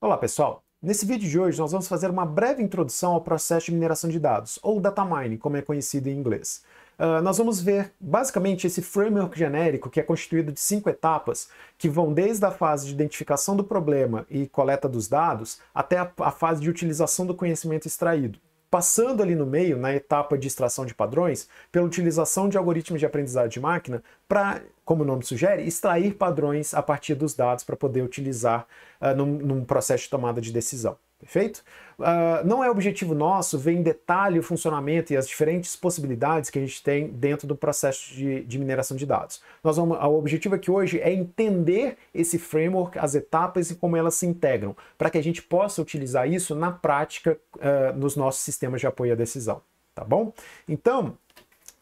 Olá pessoal, nesse vídeo de hoje nós vamos fazer uma breve introdução ao processo de mineração de dados, ou data mining, como é conhecido em inglês. Uh, nós vamos ver basicamente esse framework genérico que é constituído de cinco etapas que vão desde a fase de identificação do problema e coleta dos dados até a, a fase de utilização do conhecimento extraído passando ali no meio, na etapa de extração de padrões, pela utilização de algoritmos de aprendizado de máquina para, como o nome sugere, extrair padrões a partir dos dados para poder utilizar uh, num, num processo de tomada de decisão. Perfeito? Uh, não é objetivo nosso ver em detalhe o funcionamento e as diferentes possibilidades que a gente tem dentro do processo de, de mineração de dados. Nós vamos, ah, o objetivo aqui hoje é entender esse framework, as etapas e como elas se integram, para que a gente possa utilizar isso na prática uh, nos nossos sistemas de apoio à decisão. Tá bom? Então,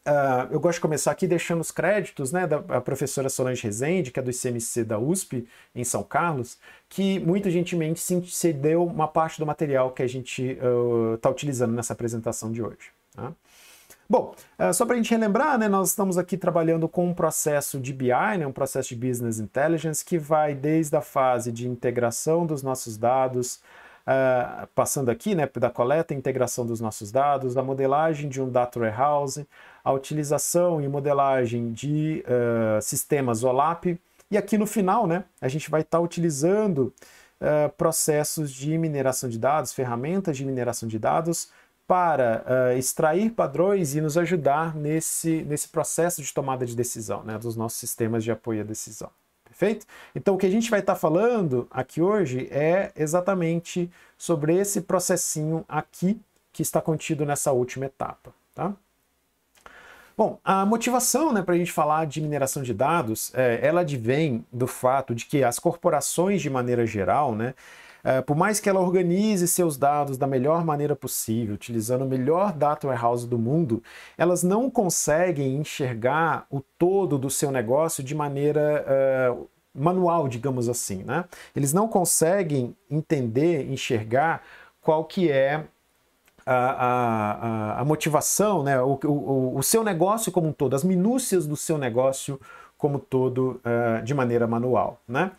Uh, eu gosto de começar aqui deixando os créditos né, da professora Solange Rezende, que é do ICMC da USP, em São Carlos, que muito gentilmente se uma parte do material que a gente está ah, uh, utilizando nessa apresentação de hoje. Tá? Bom, uh, só para a gente relembrar, né, nós estamos aqui trabalhando com um processo de BI, né, um processo de Business Intelligence, que vai desde a fase de integração dos nossos dados, uh, passando aqui, né, da coleta e integração dos nossos dados, da modelagem de um data warehouse, a utilização e modelagem de uh, sistemas OLAP, e aqui no final, né, a gente vai estar tá utilizando uh, processos de mineração de dados, ferramentas de mineração de dados, para uh, extrair padrões e nos ajudar nesse, nesse processo de tomada de decisão, né, dos nossos sistemas de apoio à decisão. Perfeito? Então, o que a gente vai estar tá falando aqui hoje é exatamente sobre esse processinho aqui que está contido nessa última etapa, tá? Bom, a motivação né, para a gente falar de mineração de dados, é, ela advém do fato de que as corporações, de maneira geral, né, é, por mais que ela organize seus dados da melhor maneira possível, utilizando o melhor data warehouse do mundo, elas não conseguem enxergar o todo do seu negócio de maneira é, manual, digamos assim, né? Eles não conseguem entender, enxergar qual que é a, a, a motivação, né? O, o, o seu negócio como um todo, as minúcias do seu negócio como todo uh, de maneira manual, né?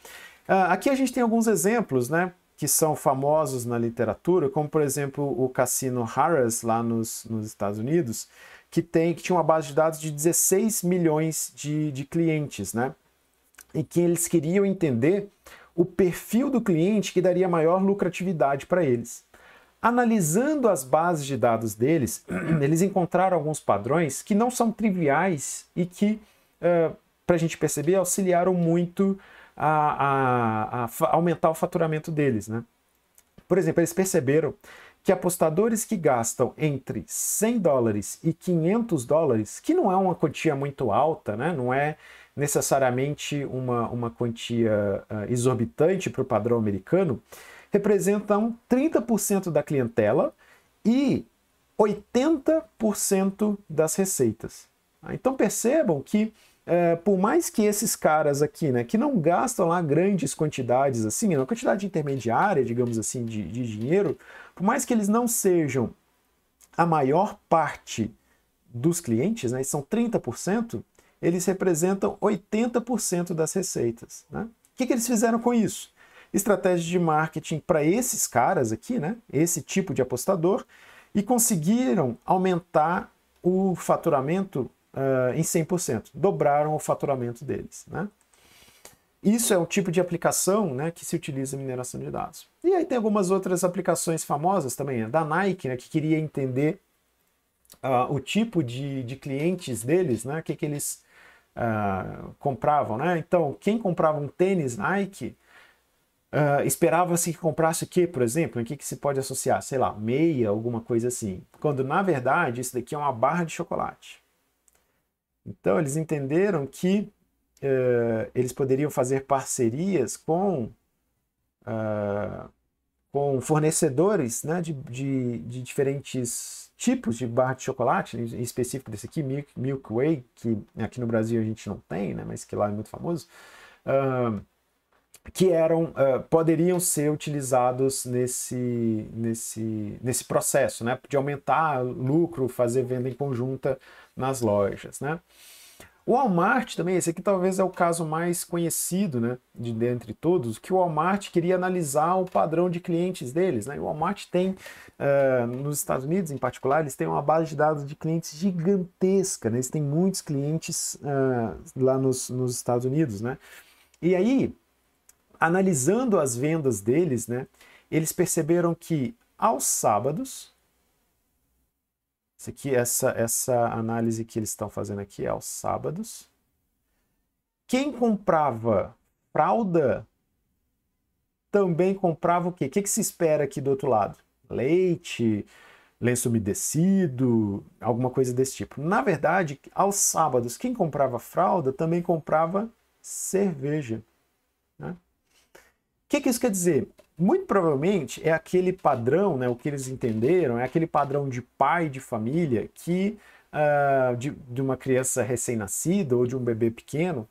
Uh, aqui a gente tem alguns exemplos, né? que são famosos na literatura, como por exemplo o Cassino Harris lá nos, nos Estados Unidos, que tem que tinha uma base de dados de 16 milhões de, de clientes, né? E que eles queriam entender o perfil do cliente que daria maior lucratividade para eles. Analisando as bases de dados deles, eles encontraram alguns padrões que não são triviais e que, uh, para a gente perceber, auxiliaram muito a, a, a aumentar o faturamento deles. Né? Por exemplo, eles perceberam que apostadores que gastam entre 100 dólares e 500 dólares, que não é uma quantia muito alta, né? não é necessariamente uma, uma quantia uh, exorbitante para o padrão americano, representam 30% da clientela e 80% das receitas. Então percebam que é, por mais que esses caras aqui, né, que não gastam lá grandes quantidades, assim, uma quantidade intermediária, digamos assim, de, de dinheiro, por mais que eles não sejam a maior parte dos clientes, né, são 30%, eles representam 80% das receitas. Né? O que, que eles fizeram com isso? Estratégia de marketing para esses caras aqui, né, esse tipo de apostador, e conseguiram aumentar o faturamento uh, em 100%, dobraram o faturamento deles. Né? Isso é o tipo de aplicação né, que se utiliza em mineração de dados. E aí tem algumas outras aplicações famosas também, da Nike, né, que queria entender uh, o tipo de, de clientes deles, né, o que, que eles uh, compravam. Né? Então, quem comprava um tênis Nike, Uh, esperava-se que comprasse o que, por exemplo? O que, que se pode associar? Sei lá, meia, alguma coisa assim. Quando na verdade isso daqui é uma barra de chocolate. Então, eles entenderam que eh, eles poderiam fazer parcerias com, uh, com fornecedores né, de, de, de, diferentes tipos de barra de chocolate, em específico desse aqui, Milk, Milk Way, que aqui no Brasil a gente não tem, né, mas que lá é muito famoso, uh, que eram ah, poderiam ser utilizados nesse, nesse, nesse processo né, de aumentar lucro, fazer venda em conjunta nas lojas, né? O Walmart também, esse aqui talvez é o caso mais conhecido, né, de dentre todos, que o Walmart queria analisar o padrão de clientes deles, né? O Walmart tem, uh, nos Estados Unidos em particular, eles têm uma base de dados de clientes gigantesca, né? Eles têm muitos clientes uh, lá nos, nos Estados Unidos, né? E aí, analisando as vendas deles, né, eles perceberam que aos sábados isso aqui, essa, essa análise que eles estão fazendo aqui é aos sábados. Quem comprava fralda também comprava o quê? O que, que se espera aqui do outro lado? Leite, lenço umedecido, alguma coisa desse tipo. Na verdade, aos sábados, quem comprava fralda também comprava cerveja. Né? O que, que isso quer dizer? Muito provavelmente é aquele padrão, né, o que eles entenderam, é aquele padrão de pai de família que uh, de, de, uma criança recém-nascida ou de um bebê pequeno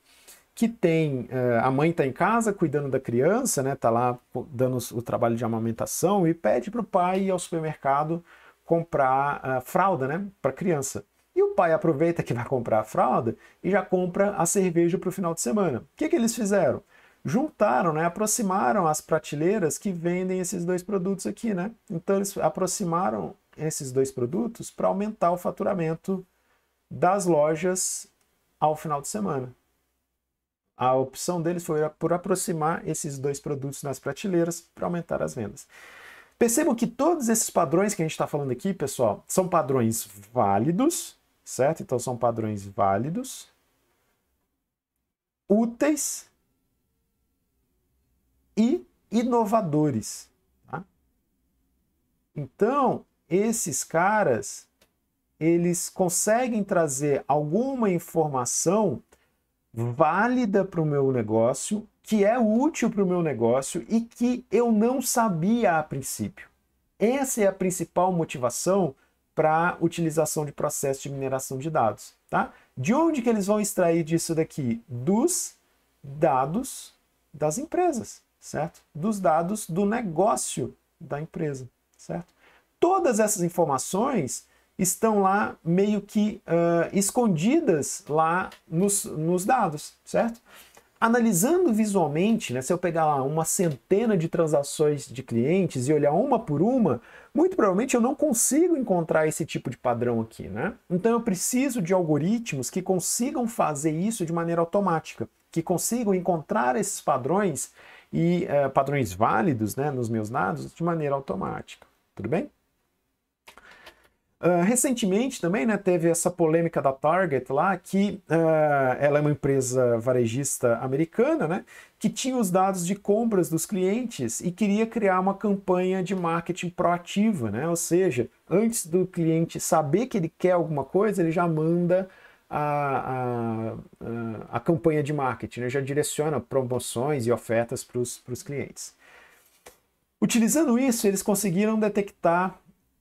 que tem uh, a mãe está em casa cuidando da criança, né, Está lá dando o trabalho de amamentação e pede para o pai ir ao supermercado comprar uh, fralda, né, para criança. E o pai aproveita que vai comprar a fralda e já compra a cerveja para o final de semana. O que, que eles fizeram? juntaram, né, aproximaram as prateleiras que vendem esses dois produtos aqui, né? Então eles aproximaram esses dois produtos para aumentar o faturamento das lojas ao final de semana. A opção deles foi por aproximar esses dois produtos nas prateleiras para aumentar as vendas. Percebam que todos esses padrões que a gente está falando aqui, pessoal, são padrões válidos, certo? Então são padrões válidos, úteis e inovadores. Tá? Então, esses caras, eles conseguem trazer alguma informação válida para o meu negócio, que é útil para o meu negócio e que eu não sabia a princípio. Essa é a principal motivação para utilização de processo de mineração de dados, tá? De onde que eles vão extrair disso daqui? Dos dados das empresas certo? Dos dados do negócio da empresa, certo? Todas essas informações estão lá meio que uh, escondidas lá nos, nos dados, certo? Analisando visualmente, né, se eu pegar lá uma centena de transações de clientes e olhar uma por uma, muito provavelmente eu não consigo encontrar esse tipo de padrão aqui, né? Então eu preciso de algoritmos que consigam fazer isso de maneira automática, que consigam encontrar esses padrões e uh, padrões válidos né, nos meus dados de maneira automática. Tudo bem? Uh, recentemente também né, teve essa polêmica da Target lá, que uh, ela é uma empresa varejista americana, né, que tinha os dados de compras dos clientes e queria criar uma campanha de marketing proativa, né, ou seja, antes do cliente saber que ele quer alguma coisa, ele já manda a, a, a campanha de marketing, né? já direciona promoções e ofertas para os clientes. Utilizando isso, eles conseguiram detectar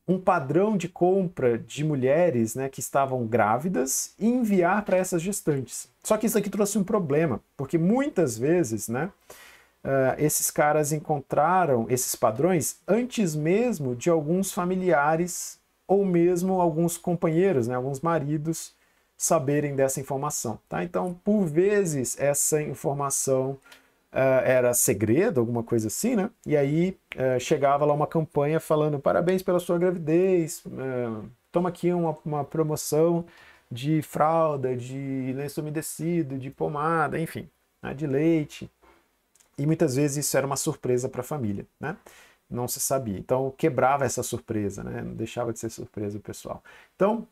um padrão de compra de mulheres né, que estavam grávidas e enviar para essas gestantes. Só que isso aqui trouxe um problema, porque muitas vezes né, uh, esses caras encontraram esses padrões antes mesmo de alguns familiares ou mesmo alguns companheiros, né, alguns maridos saberem dessa informação. Tá? Então, por vezes, essa informação uh, era segredo, alguma coisa assim, né? E aí uh, chegava lá uma campanha falando parabéns pela sua gravidez, uh, toma aqui uma, uma promoção de fralda, de lenço umedecido, de pomada, enfim, né? de leite. E muitas vezes isso era uma surpresa para a família, né? Não se sabia. Então quebrava essa surpresa, né? Não deixava de ser surpresa o pessoal. Então,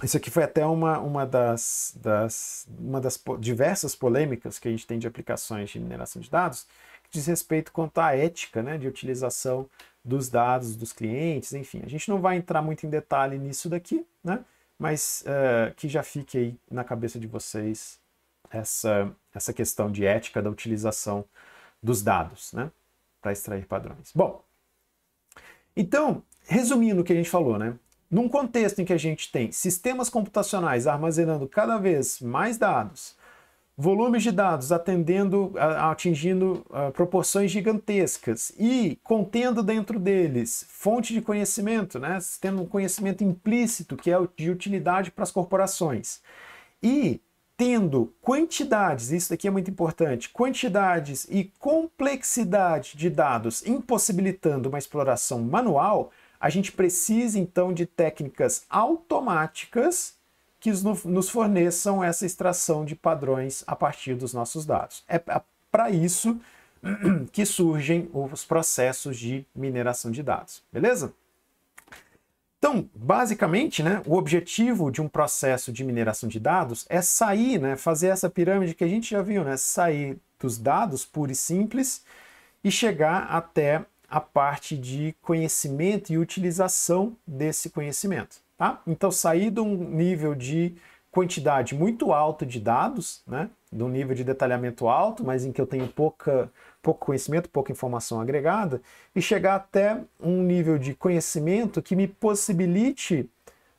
isso aqui foi até uma, uma, das, das, uma das diversas polêmicas que a gente tem de aplicações de mineração de dados, que diz respeito quanto à ética né, de utilização dos dados dos clientes, enfim. A gente não vai entrar muito em detalhe nisso daqui, né? mas uh, que já fique aí na cabeça de vocês essa, essa questão de ética da utilização dos dados né? para extrair padrões. Bom, então, resumindo o que a gente falou, né? Num contexto em que a gente tem sistemas computacionais armazenando cada vez mais dados, volumes de dados atendendo, atingindo proporções gigantescas e contendo dentro deles fonte de conhecimento, né? tendo um conhecimento implícito que é de utilidade para as corporações. E tendo quantidades, isso aqui é muito importante, quantidades e complexidade de dados impossibilitando uma exploração manual, a gente precisa então de técnicas automáticas que nos forneçam essa extração de padrões a partir dos nossos dados. É para isso que surgem os processos de mineração de dados, beleza? Então, basicamente, né, o objetivo de um processo de mineração de dados é sair, né, fazer essa pirâmide que a gente já viu, né, sair dos dados puros e simples e chegar até a parte de conhecimento e utilização desse conhecimento. Tá? Então, sair de um nível de quantidade muito alto de dados, né? de um nível de detalhamento alto, mas em que eu tenho pouca, pouco conhecimento, pouca informação agregada, e chegar até um nível de conhecimento que me possibilite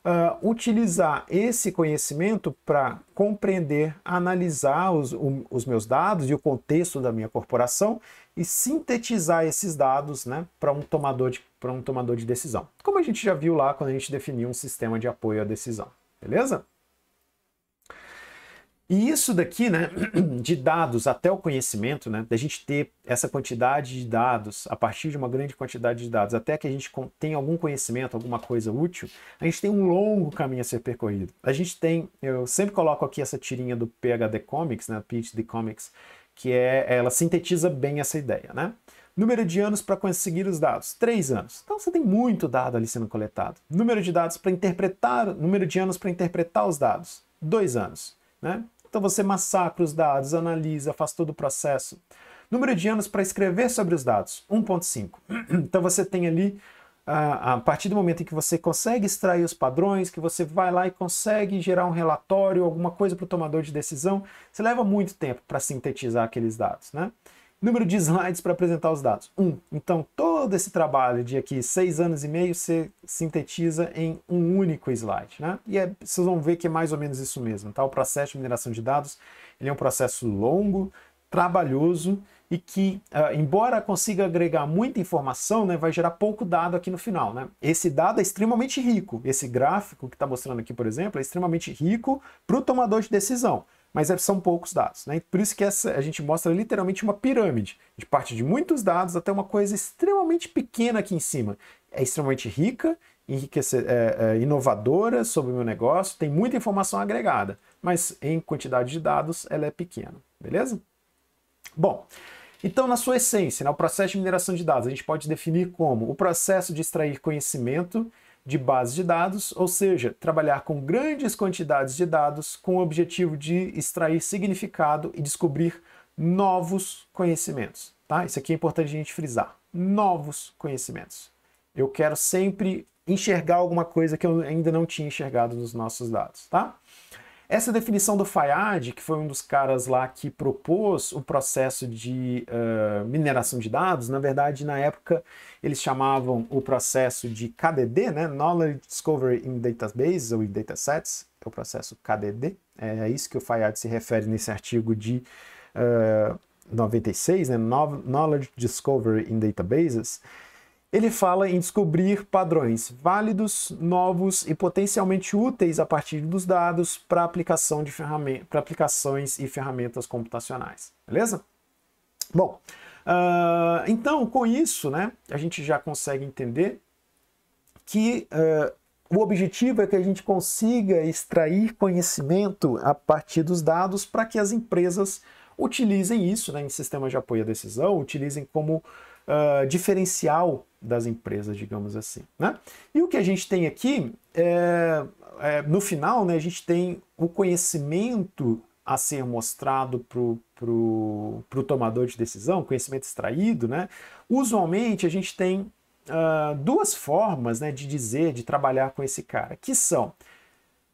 uh, utilizar esse conhecimento para compreender, analisar os, o, os meus dados e o contexto da minha corporação e sintetizar esses dados né, para um, tomador de, um tomador de decisão. Como a gente já viu lá quando a gente definiu um sistema de apoio à decisão. Beleza? E isso daqui, né, de dados até o conhecimento, né, da gente ter essa quantidade de dados, a partir de uma grande quantidade de dados, até que a gente tenha algum conhecimento, alguma coisa útil, a gente tem um longo caminho a ser percorrido. A gente tem, eu sempre coloco aqui essa tirinha do PHD Comics, né, PhD Comics, que é, ela sintetiza bem essa ideia, né? Número de anos para conseguir os dados, 3 anos. Então você tem muito dado ali sendo coletado. Número de dados para interpretar, número de anos para interpretar os dados, 2 anos né? Então você massacra os dados, analisa, faz todo o processo. Número de anos para escrever sobre os dados, 1.5. Então você tem ali, a partir do momento em que você consegue extrair os padrões, que você vai lá e consegue gerar um relatório, alguma coisa para o tomador de decisão, você leva muito tempo para sintetizar aqueles dados. Né? Número de slides para apresentar os dados, um. Então, todo esse trabalho de aqui, seis anos e meio, se sintetiza em um único slide, né? E é, vocês vão ver que é mais ou menos isso mesmo, tá? O processo de mineração de dados, ele é um processo longo, trabalhoso e que, uh, embora consiga agregar muita informação, né, vai gerar pouco dado aqui no final. Né? Esse dado é extremamente rico. Esse gráfico que está mostrando aqui, por exemplo, é extremamente rico para o tomador de decisão mas é, são poucos dados. Né? Por isso que essa, a gente mostra literalmente uma pirâmide. de parte de muitos dados até uma coisa extremamente pequena aqui em cima. É extremamente rica, é, é, inovadora sobre o meu negócio, tem muita informação agregada, mas em quantidade de dados ela é pequena, beleza? Bom, então, na sua essência, né, o processo de mineração de dados, a gente pode definir como o processo de extrair conhecimento de base de dados, ou seja, trabalhar com grandes quantidades de dados com o objetivo de extrair significado e descobrir novos conhecimentos. Tá? Isso aqui é importante a gente frisar. Novos conhecimentos. Eu quero sempre enxergar alguma coisa que eu ainda não tinha enxergado nos nossos dados, tá? Essa definição do Fayad, que foi um dos caras lá que propôs o processo de uh, mineração de dados, na verdade, na época, eles chamavam o processo de KDD, né? Knowledge Discovery in Databases ou in Datasets, é o processo KDD. É, é isso que o Fayad se refere nesse artigo de uh, 96, né? Knowledge Discovery in Databases ele fala em descobrir padrões válidos, novos e potencialmente úteis a partir dos dados para aplicação de para aplicações e ferramentas computacionais. Beleza? Bom, uh, então com isso, né, a gente já consegue entender que uh, o objetivo é que a gente consiga extrair conhecimento a partir dos dados para que as empresas utilizem isso né, em sistemas de apoio à decisão, utilizem como uh, diferencial das empresas, digamos assim. Né? E o que a gente tem aqui, é, é, no final, né, a gente tem o conhecimento a ser mostrado para o tomador de decisão, conhecimento extraído. Né? Usualmente, a gente tem uh, duas formas né, de dizer, de trabalhar com esse cara, que são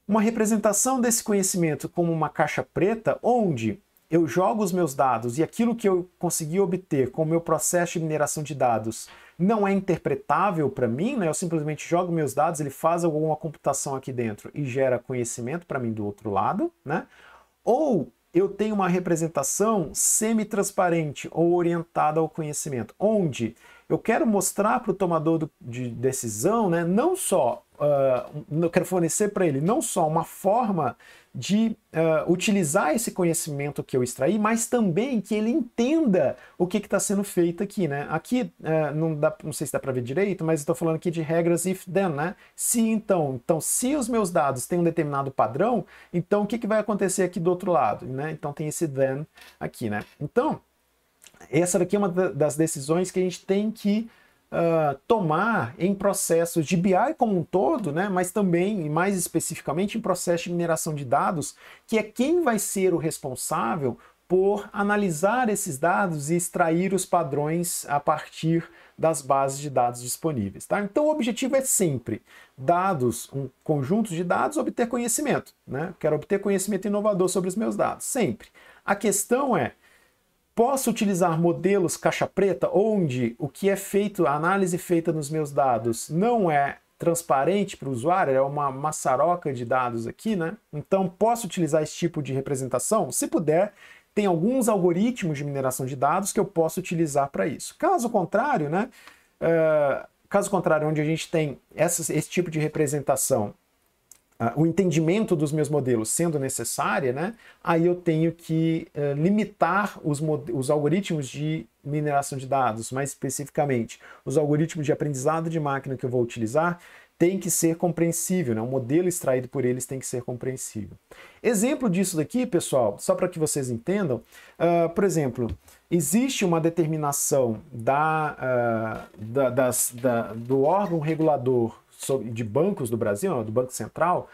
uma representação desse conhecimento como uma caixa preta, onde eu jogo os meus dados e aquilo que eu consegui obter com o meu processo de mineração de dados não é interpretável para mim, né? eu simplesmente jogo meus dados, ele faz alguma computação aqui dentro e gera conhecimento para mim do outro lado, né? ou eu tenho uma representação semi-transparente ou orientada ao conhecimento, onde eu quero mostrar para o tomador do, de decisão, né, não só, uh, eu quero fornecer para ele não só uma forma de uh, utilizar esse conhecimento que eu extraí, mas também que ele entenda o que está sendo feito aqui, né? Aqui, uh, não, dá, não sei se dá para ver direito, mas estou falando aqui de regras if-then, né? Se então, então, se os meus dados têm um determinado padrão, então o que, que vai acontecer aqui do outro lado, né? Então tem esse then aqui, né? Então, essa daqui é uma das decisões que a gente tem que uh, tomar em processos de BI como um todo, né? mas também, e mais especificamente, em processo de mineração de dados, que é quem vai ser o responsável por analisar esses dados e extrair os padrões a partir das bases de dados disponíveis. Tá? Então o objetivo é sempre dados, um conjunto de dados, obter conhecimento. Né? Quero obter conhecimento inovador sobre os meus dados, sempre. A questão é Posso utilizar modelos caixa preta onde o que é feito, a análise feita nos meus dados não é transparente para o usuário, é uma maçaroca de dados aqui, né? Então posso utilizar esse tipo de representação? Se puder, tem alguns algoritmos de mineração de dados que eu posso utilizar para isso. Caso contrário, né? Uh, caso contrário, onde a gente tem esse tipo de representação o entendimento dos meus modelos sendo necessária, né, aí eu tenho que uh, limitar os, os algoritmos de mineração de dados, mais especificamente, os algoritmos de aprendizado de máquina que eu vou utilizar tem que ser compreensível, né? o modelo extraído por eles tem que ser compreensível. Exemplo disso daqui, pessoal, só para que vocês entendam, uh, por exemplo, existe uma determinação da, uh, da, das, da, do órgão regulador sobre, de bancos do Brasil, do Banco Central,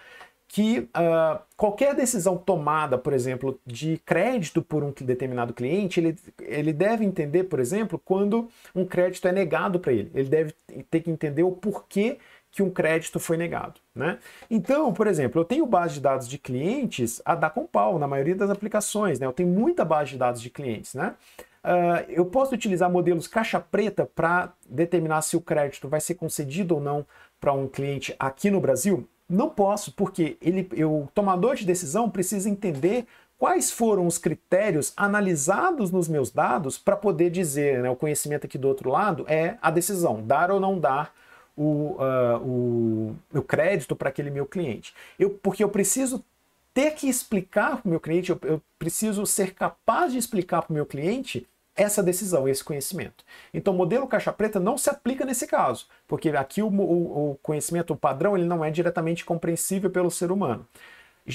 que uh, qualquer decisão tomada, por exemplo, de crédito por um determinado cliente, ele, ele deve entender, por exemplo, quando um crédito é negado para ele. Ele deve ter que entender o porquê que um crédito foi negado. Né? Então, por exemplo, eu tenho base de dados de clientes a dar com pau na maioria das aplicações. Né? Eu tenho muita base de dados de clientes. Né? Uh, eu posso utilizar modelos caixa preta para determinar se o crédito vai ser concedido ou não para um cliente aqui no Brasil? Não posso, porque ele, eu, o tomador de decisão precisa entender quais foram os critérios analisados nos meus dados para poder dizer, né, o conhecimento aqui do outro lado é a decisão, dar ou não dar o, uh, o, o crédito para aquele meu cliente. Eu, porque eu preciso ter que explicar para o meu cliente, eu, eu preciso ser capaz de explicar para o meu cliente essa decisão, esse conhecimento. Então, o modelo caixa preta não se aplica nesse caso, porque aqui o, o, o conhecimento o padrão ele não é diretamente compreensível pelo ser humano.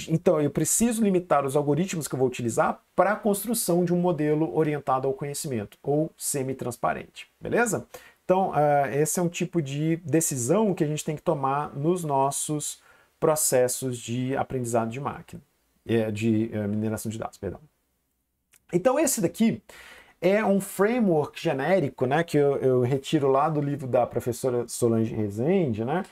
Então, eu preciso limitar os algoritmos que eu vou utilizar para a construção de um modelo orientado ao conhecimento ou semi-transparente, beleza? Então, uh, esse é um tipo de decisão que a gente tem que tomar nos nossos processos de aprendizado de máquina, eh, de eh, mineração de dados, perdão. Então, esse daqui é um framework genérico, né, que eu, eu retiro lá do livro da professora Solange Rezende, né,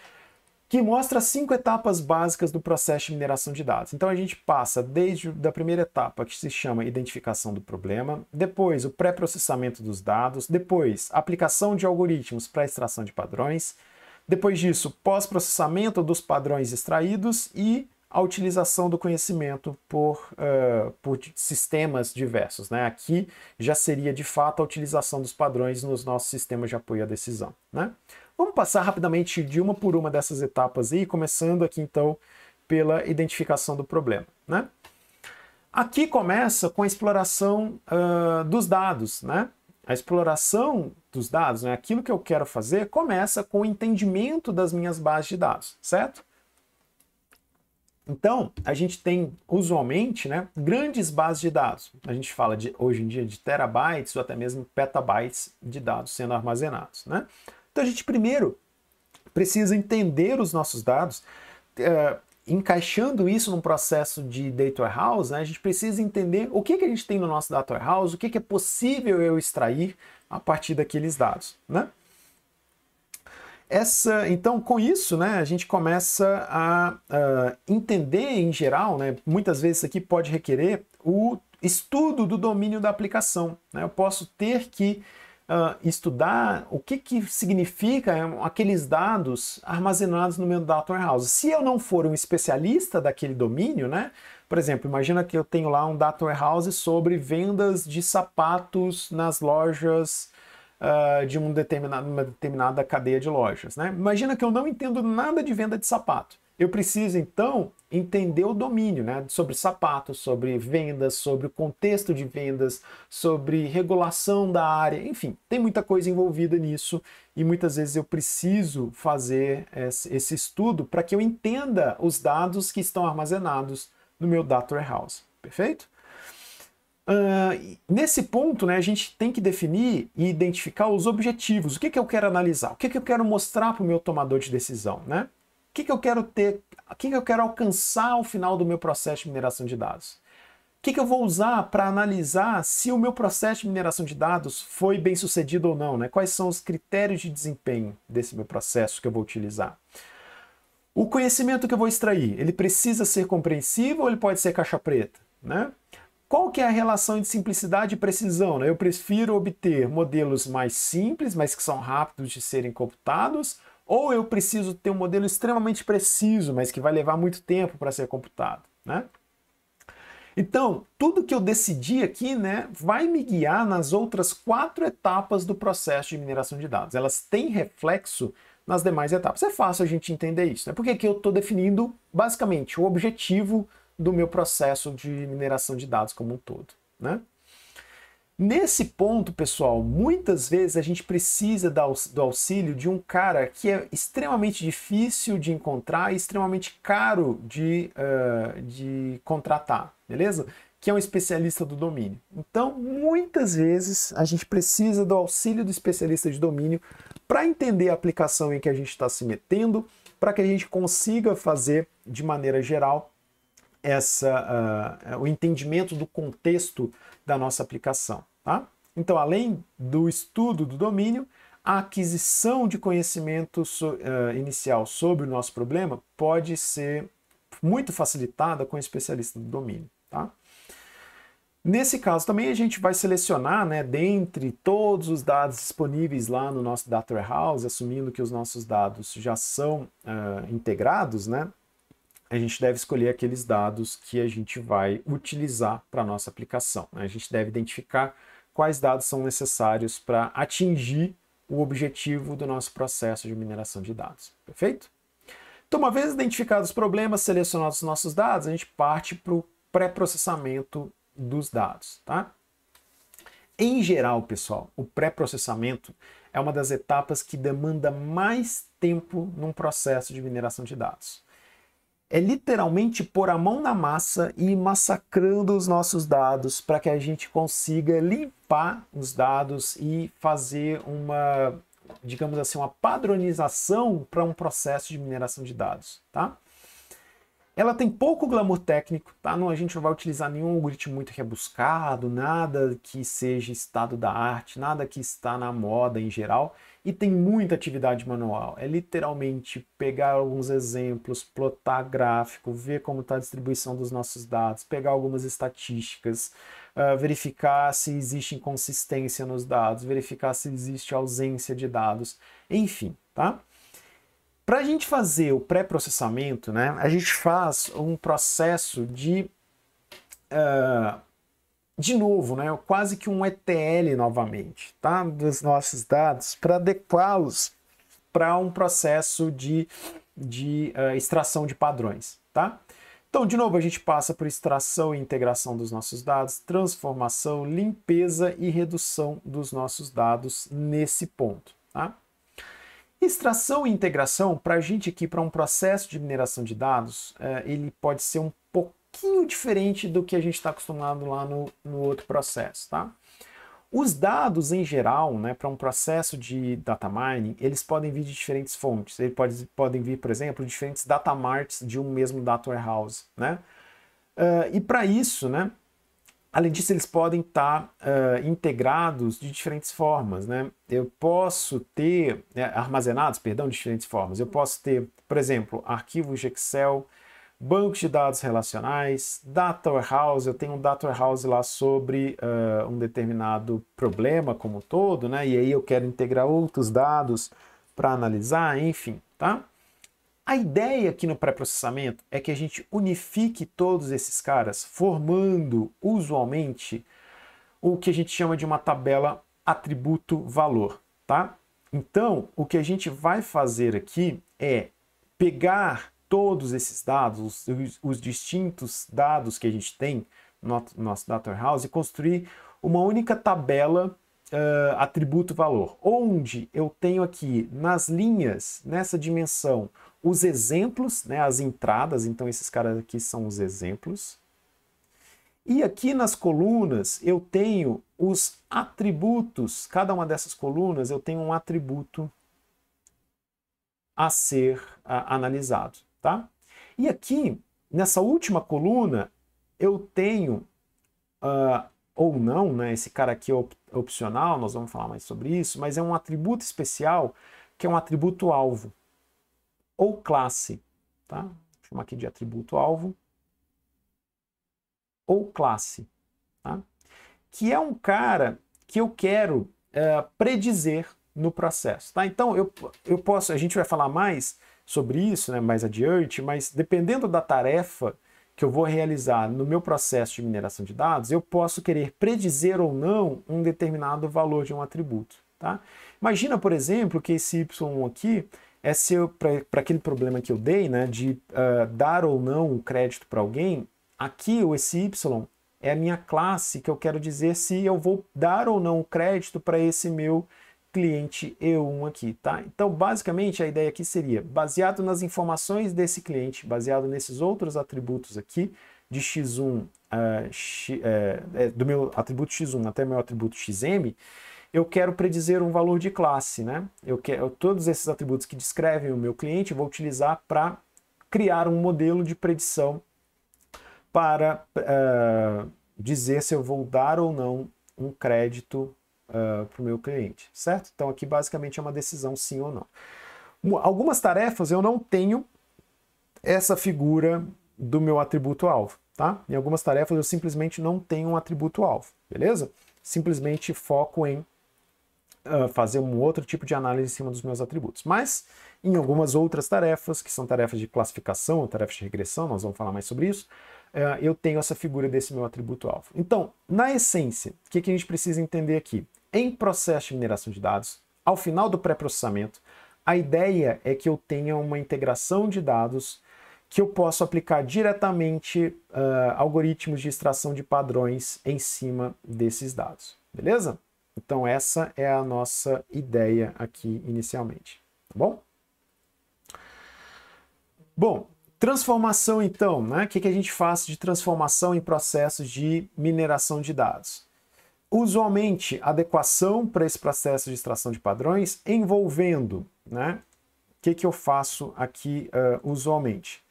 que mostra cinco etapas básicas do processo de mineração de dados. Então a gente passa desde da primeira etapa, que se chama identificação do problema, depois o pré-processamento dos dados, depois aplicação de algoritmos para extração de padrões, depois disso, pós-processamento dos padrões extraídos e a utilização do conhecimento por, uh, por sistemas diversos. Né? Aqui já seria de fato a utilização dos padrões nos nossos sistemas de apoio à decisão. Né? Vamos passar rapidamente de uma por uma dessas etapas e começando aqui então pela identificação do problema. Né? Aqui começa com a exploração uh, dos dados. Né? A exploração dos dados, né? aquilo que eu quero fazer, começa com o entendimento das minhas bases de dados, certo? Então, a gente tem usualmente né, grandes bases de dados. A gente fala de, hoje em dia de terabytes ou até mesmo petabytes de dados sendo armazenados. Né? Então, a gente primeiro precisa entender os nossos dados. Uh, encaixando isso num processo de data warehouse, né, a gente precisa entender o que, que a gente tem no nosso data warehouse, o que, que é possível eu extrair a partir daqueles dados. Né? Essa, então, com isso, né, a gente começa a, a entender em geral, né, muitas vezes isso aqui pode requerer o estudo do domínio da aplicação. Né? Eu posso ter que uh, estudar o que, que significa é, aqueles dados armazenados no meu data warehouse. Se eu não for um especialista daquele domínio, né? Por exemplo, imagina que eu tenho lá um data warehouse sobre vendas de sapatos nas lojas uh, de um determinado, uma determinada cadeia de lojas. Né? Imagina que eu não entendo nada de venda de sapato. Eu preciso, então, entender o domínio né? sobre sapatos, sobre vendas, sobre o contexto de vendas, sobre regulação da área, enfim, tem muita coisa envolvida nisso e muitas vezes eu preciso fazer esse estudo para que eu entenda os dados que estão armazenados no meu data warehouse. Perfeito? Uh, nesse ponto, né, a gente tem que definir e identificar os objetivos. O que, que eu quero analisar? O que, que eu quero mostrar para o meu tomador de decisão? Né? O que, que eu quero ter? O que, que eu quero alcançar ao final do meu processo de mineração de dados? O que, que eu vou usar para analisar se o meu processo de mineração de dados foi bem sucedido ou não? Né? Quais são os critérios de desempenho desse meu processo que eu vou utilizar? O conhecimento que eu vou extrair, ele precisa ser compreensível ou ele pode ser caixa preta? Né? Qual que é a relação de simplicidade e precisão? Né? Eu prefiro obter modelos mais simples, mas que são rápidos de serem computados, ou eu preciso ter um modelo extremamente preciso, mas que vai levar muito tempo para ser computado, né? Então, tudo que eu decidi aqui, né, vai me guiar nas outras quatro etapas do processo de mineração de dados. Elas têm reflexo nas demais etapas. É fácil a gente entender isso, né? Porque aqui eu estou definindo basicamente o objetivo do meu processo de mineração de dados como um todo, né? Nesse ponto, pessoal, muitas vezes a gente precisa do auxílio de um cara que é extremamente difícil de encontrar e extremamente caro de, uh, de contratar, beleza? Que é um especialista do domínio. Então, muitas vezes a gente precisa do auxílio do especialista de domínio para entender a aplicação em que a gente está se metendo, para que a gente consiga fazer de maneira geral essa, uh, o entendimento do contexto da nossa aplicação. Tá? Então, além do estudo do domínio, a aquisição de conhecimento so, uh, inicial sobre o nosso problema pode ser muito facilitada com o especialista do domínio. Tá? Nesse caso também a gente vai selecionar, né, dentre todos os dados disponíveis lá no nosso Data Warehouse, assumindo que os nossos dados já são uh, integrados, né, a gente deve escolher aqueles dados que a gente vai utilizar para a nossa aplicação. Né? A gente deve identificar quais dados são necessários para atingir o objetivo do nosso processo de mineração de dados. Perfeito? Então, uma vez identificados os problemas, selecionados os nossos dados, a gente parte para o pré-processamento dos dados. Tá? Em geral, pessoal, o pré-processamento é uma das etapas que demanda mais tempo num processo de mineração de dados é literalmente pôr a mão na massa e ir massacrando os nossos dados para que a gente consiga limpar os dados e fazer uma, digamos assim, uma padronização para um processo de mineração de dados, tá? Ela tem pouco glamour técnico, tá? Não, a gente não vai utilizar nenhum algoritmo muito rebuscado, nada que seja estado da arte, nada que está na moda em geral. E tem muita atividade manual. É literalmente pegar alguns exemplos, plotar gráfico, ver como está a distribuição dos nossos dados, pegar algumas estatísticas, uh, verificar se existe inconsistência nos dados, verificar se existe ausência de dados, enfim, tá? Para a gente fazer o pré-processamento, né, a gente faz um processo de uh, de novo, né, quase que um ETL novamente, tá, dos nossos dados para adequá-los para um processo de, de uh, extração de padrões, tá? Então, de novo, a gente passa por extração e integração dos nossos dados, transformação, limpeza e redução dos nossos dados nesse ponto. Tá? Extração e integração, para a gente aqui, para um processo de mineração de dados, eh, ele pode ser um pouco pouquinho diferente do que a gente está acostumado lá no, no outro processo, tá? Os dados em geral, né, para um processo de data mining, eles podem vir de diferentes fontes. Eles pode, podem vir, por exemplo, de diferentes data marts de um mesmo data warehouse, né? Uh, e para isso, né, além disso, eles podem estar tá, uh, integrados de diferentes formas, né? Eu posso ter né, armazenados, perdão, de diferentes formas. Eu posso ter, por exemplo, arquivos de Excel bancos de dados relacionais, data warehouse, eu tenho um data warehouse lá sobre uh, um determinado problema como um todo, né? E aí eu quero integrar outros dados para analisar, enfim, tá? A ideia aqui no pré-processamento é que a gente unifique todos esses caras, formando usualmente o que a gente chama de uma tabela atributo-valor, tá? Então, o que a gente vai fazer aqui é pegar todos esses dados, os, os distintos dados que a gente tem no nosso Data Warehouse e construir uma única tabela uh, atributo-valor, onde eu tenho aqui nas linhas, nessa dimensão, os exemplos, né, as entradas, então esses caras aqui são os exemplos. E aqui nas colunas eu tenho os atributos, cada uma dessas colunas eu tenho um atributo a ser analisado tá? E aqui, nessa última coluna, eu tenho, uh, ou não, né? Esse cara aqui é op opcional, nós vamos falar mais sobre isso, mas é um atributo especial que é um atributo alvo ou classe, tá? Hum. Vou chamar aqui de atributo alvo ou classe, tá? Que é um cara que eu quero uh, predizer no processo, tá? Então eu, eu posso, a gente vai falar mais sobre isso né, mais adiante, mas dependendo da tarefa que eu vou realizar no meu processo de mineração de dados, eu posso querer predizer ou não um determinado valor de um atributo. Tá? Imagina, por exemplo, que esse Y aqui é seu para aquele problema que eu dei, né, de uh, dar ou não o crédito para alguém. Aqui, o esse Y é a minha classe que eu quero dizer se eu vou dar ou não o crédito para esse meu cliente E1 aqui, tá? Então, basicamente, a ideia aqui seria, baseado nas informações desse cliente, baseado nesses outros atributos aqui, de x1, uh, x, uh, do meu atributo x1 até meu atributo xm, eu quero predizer um valor de classe, né? Eu quero todos esses atributos que descrevem o meu cliente, vou utilizar para criar um modelo de predição para uh, dizer se eu vou dar ou não um crédito para o meu cliente, certo? Então aqui basicamente é uma decisão sim ou não. Algumas tarefas eu não tenho essa figura do meu atributo alvo, tá? Em algumas tarefas eu simplesmente não tenho um atributo alvo, beleza? Simplesmente foco em uh, fazer um outro tipo de análise em cima dos meus atributos. Mas em algumas outras tarefas, que são tarefas de classificação, tarefas de regressão, nós vamos falar mais sobre isso, uh, eu tenho essa figura desse meu atributo alvo. Então, na essência, o que, que a gente precisa entender aqui? em processo de mineração de dados, ao final do pré-processamento, a ideia é que eu tenha uma integração de dados que eu posso aplicar diretamente uh, algoritmos de extração de padrões em cima desses dados, beleza? Então essa é a nossa ideia aqui inicialmente, tá bom? Bom, transformação então, né? O que, que a gente faz de transformação em processos de mineração de dados? usualmente adequação para esse processo de extração de padrões envolvendo, né? O que, que eu faço aqui uh, usualmente?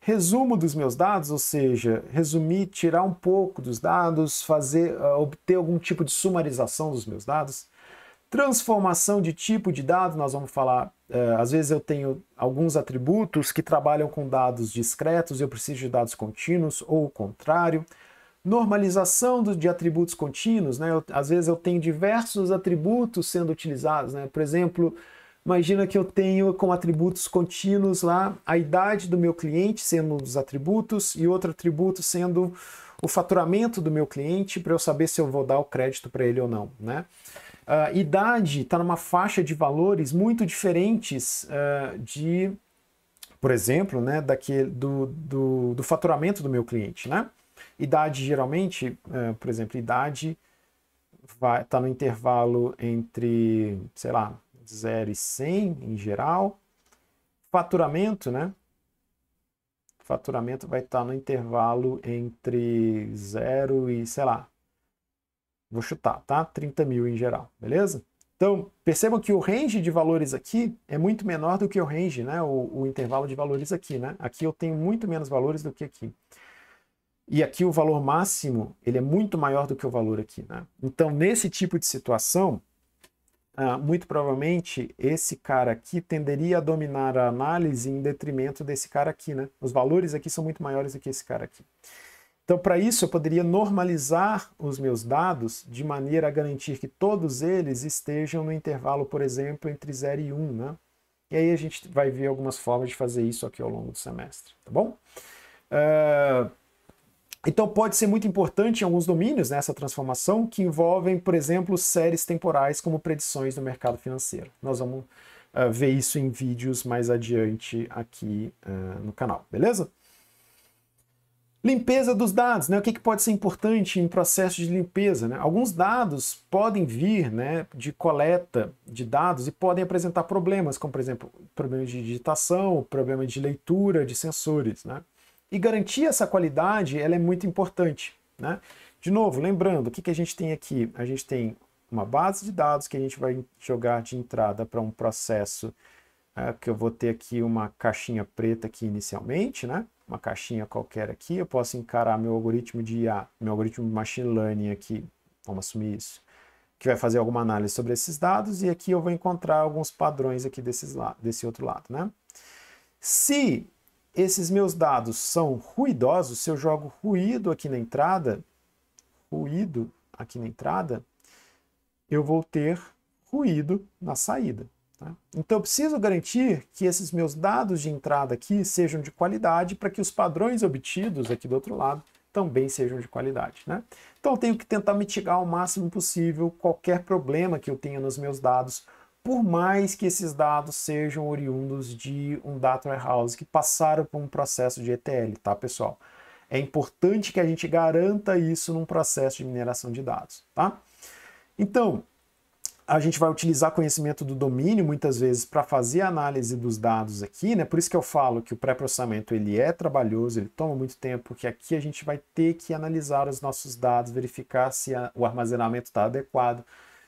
Resumo dos meus dados, ou seja, resumir, tirar um pouco dos dados, fazer, uh, obter algum tipo de sumarização dos meus dados. Transformação de tipo de dado, nós vamos falar. Uh, às vezes eu tenho alguns atributos que trabalham com dados discretos, e eu preciso de dados contínuos ou o contrário normalização do, de atributos contínuos, né? Eu, às vezes eu tenho diversos atributos sendo utilizados, né? Por exemplo, imagina que eu tenho com atributos contínuos lá a idade do meu cliente sendo um dos atributos e outro atributo sendo o faturamento do meu cliente para eu saber se eu vou dar o crédito para ele ou não, né? Uh, idade está numa faixa de valores muito diferentes uh, de, por exemplo, né, daquele, do, do, do faturamento do meu cliente, né? Idade, geralmente, é, por exemplo, idade está no intervalo entre, sei lá, 0 e 100 em geral. Faturamento, né? Faturamento vai estar tá no intervalo entre 0 e, sei lá, vou chutar, tá? 30 mil em geral, beleza? Então, percebam que o range de valores aqui é muito menor do que o range, né? O, o intervalo de valores aqui, né? Aqui eu tenho muito menos valores do que aqui. E aqui o valor máximo ele é muito maior do que o valor aqui. Né? Então, nesse tipo de situação, ah, muito provavelmente esse cara aqui tenderia a dominar a análise em detrimento desse cara aqui, né? Os valores aqui são muito maiores do que esse cara aqui. Então, para isso, eu poderia normalizar os meus dados de maneira a garantir que todos eles estejam no intervalo, por exemplo, entre 0 e 1, um, né? E aí a gente vai ver algumas formas de fazer isso aqui ao longo do semestre, tá bom? Uh... Então pode ser muito importante em alguns domínios nessa né, transformação que envolvem, por exemplo, séries temporais como predições do mercado financeiro. Nós vamos uh, ver isso em vídeos mais adiante aqui uh, no canal, beleza? Limpeza dos dados, né? O que, que pode ser importante em processo de limpeza? Né? Alguns dados podem vir né, de coleta de dados e podem apresentar problemas, como por exemplo, problemas de digitação, problema de leitura de sensores. Né? E garantir essa qualidade ela é muito importante. Né? De novo, lembrando, o que, que a gente tem aqui? A gente tem uma base de dados que a gente vai jogar de entrada para um processo é, que eu vou ter aqui uma caixinha preta aqui inicialmente, né? uma caixinha qualquer aqui, eu posso encarar meu algoritmo de IA, meu algoritmo de machine learning aqui, vamos assumir isso, que vai fazer alguma análise sobre esses dados e aqui eu vou encontrar alguns padrões aqui desses desse outro lado, né? Se esses meus dados são ruidosos, se eu jogo ruído aqui na entrada, ruído aqui na entrada, eu vou ter ruído na saída. Tá? Então eu preciso garantir que esses meus dados de entrada aqui sejam de qualidade para que os padrões obtidos aqui do outro lado também sejam de qualidade. Né? Então eu tenho que tentar mitigar ao máximo possível qualquer problema que eu tenha nos meus dados por mais que esses dados sejam oriundos de um data warehouse que passaram por um processo de ETL, tá, pessoal? É importante que a gente garanta isso num processo de mineração de dados, tá? Então, a gente vai utilizar conhecimento do domínio muitas vezes para fazer a análise dos dados aqui, né? Por isso que eu falo que o pré-processamento ele é trabalhoso, ele toma muito tempo, porque aqui a gente vai ter que analisar os nossos dados, verificar se a, o armazenamento está adequado,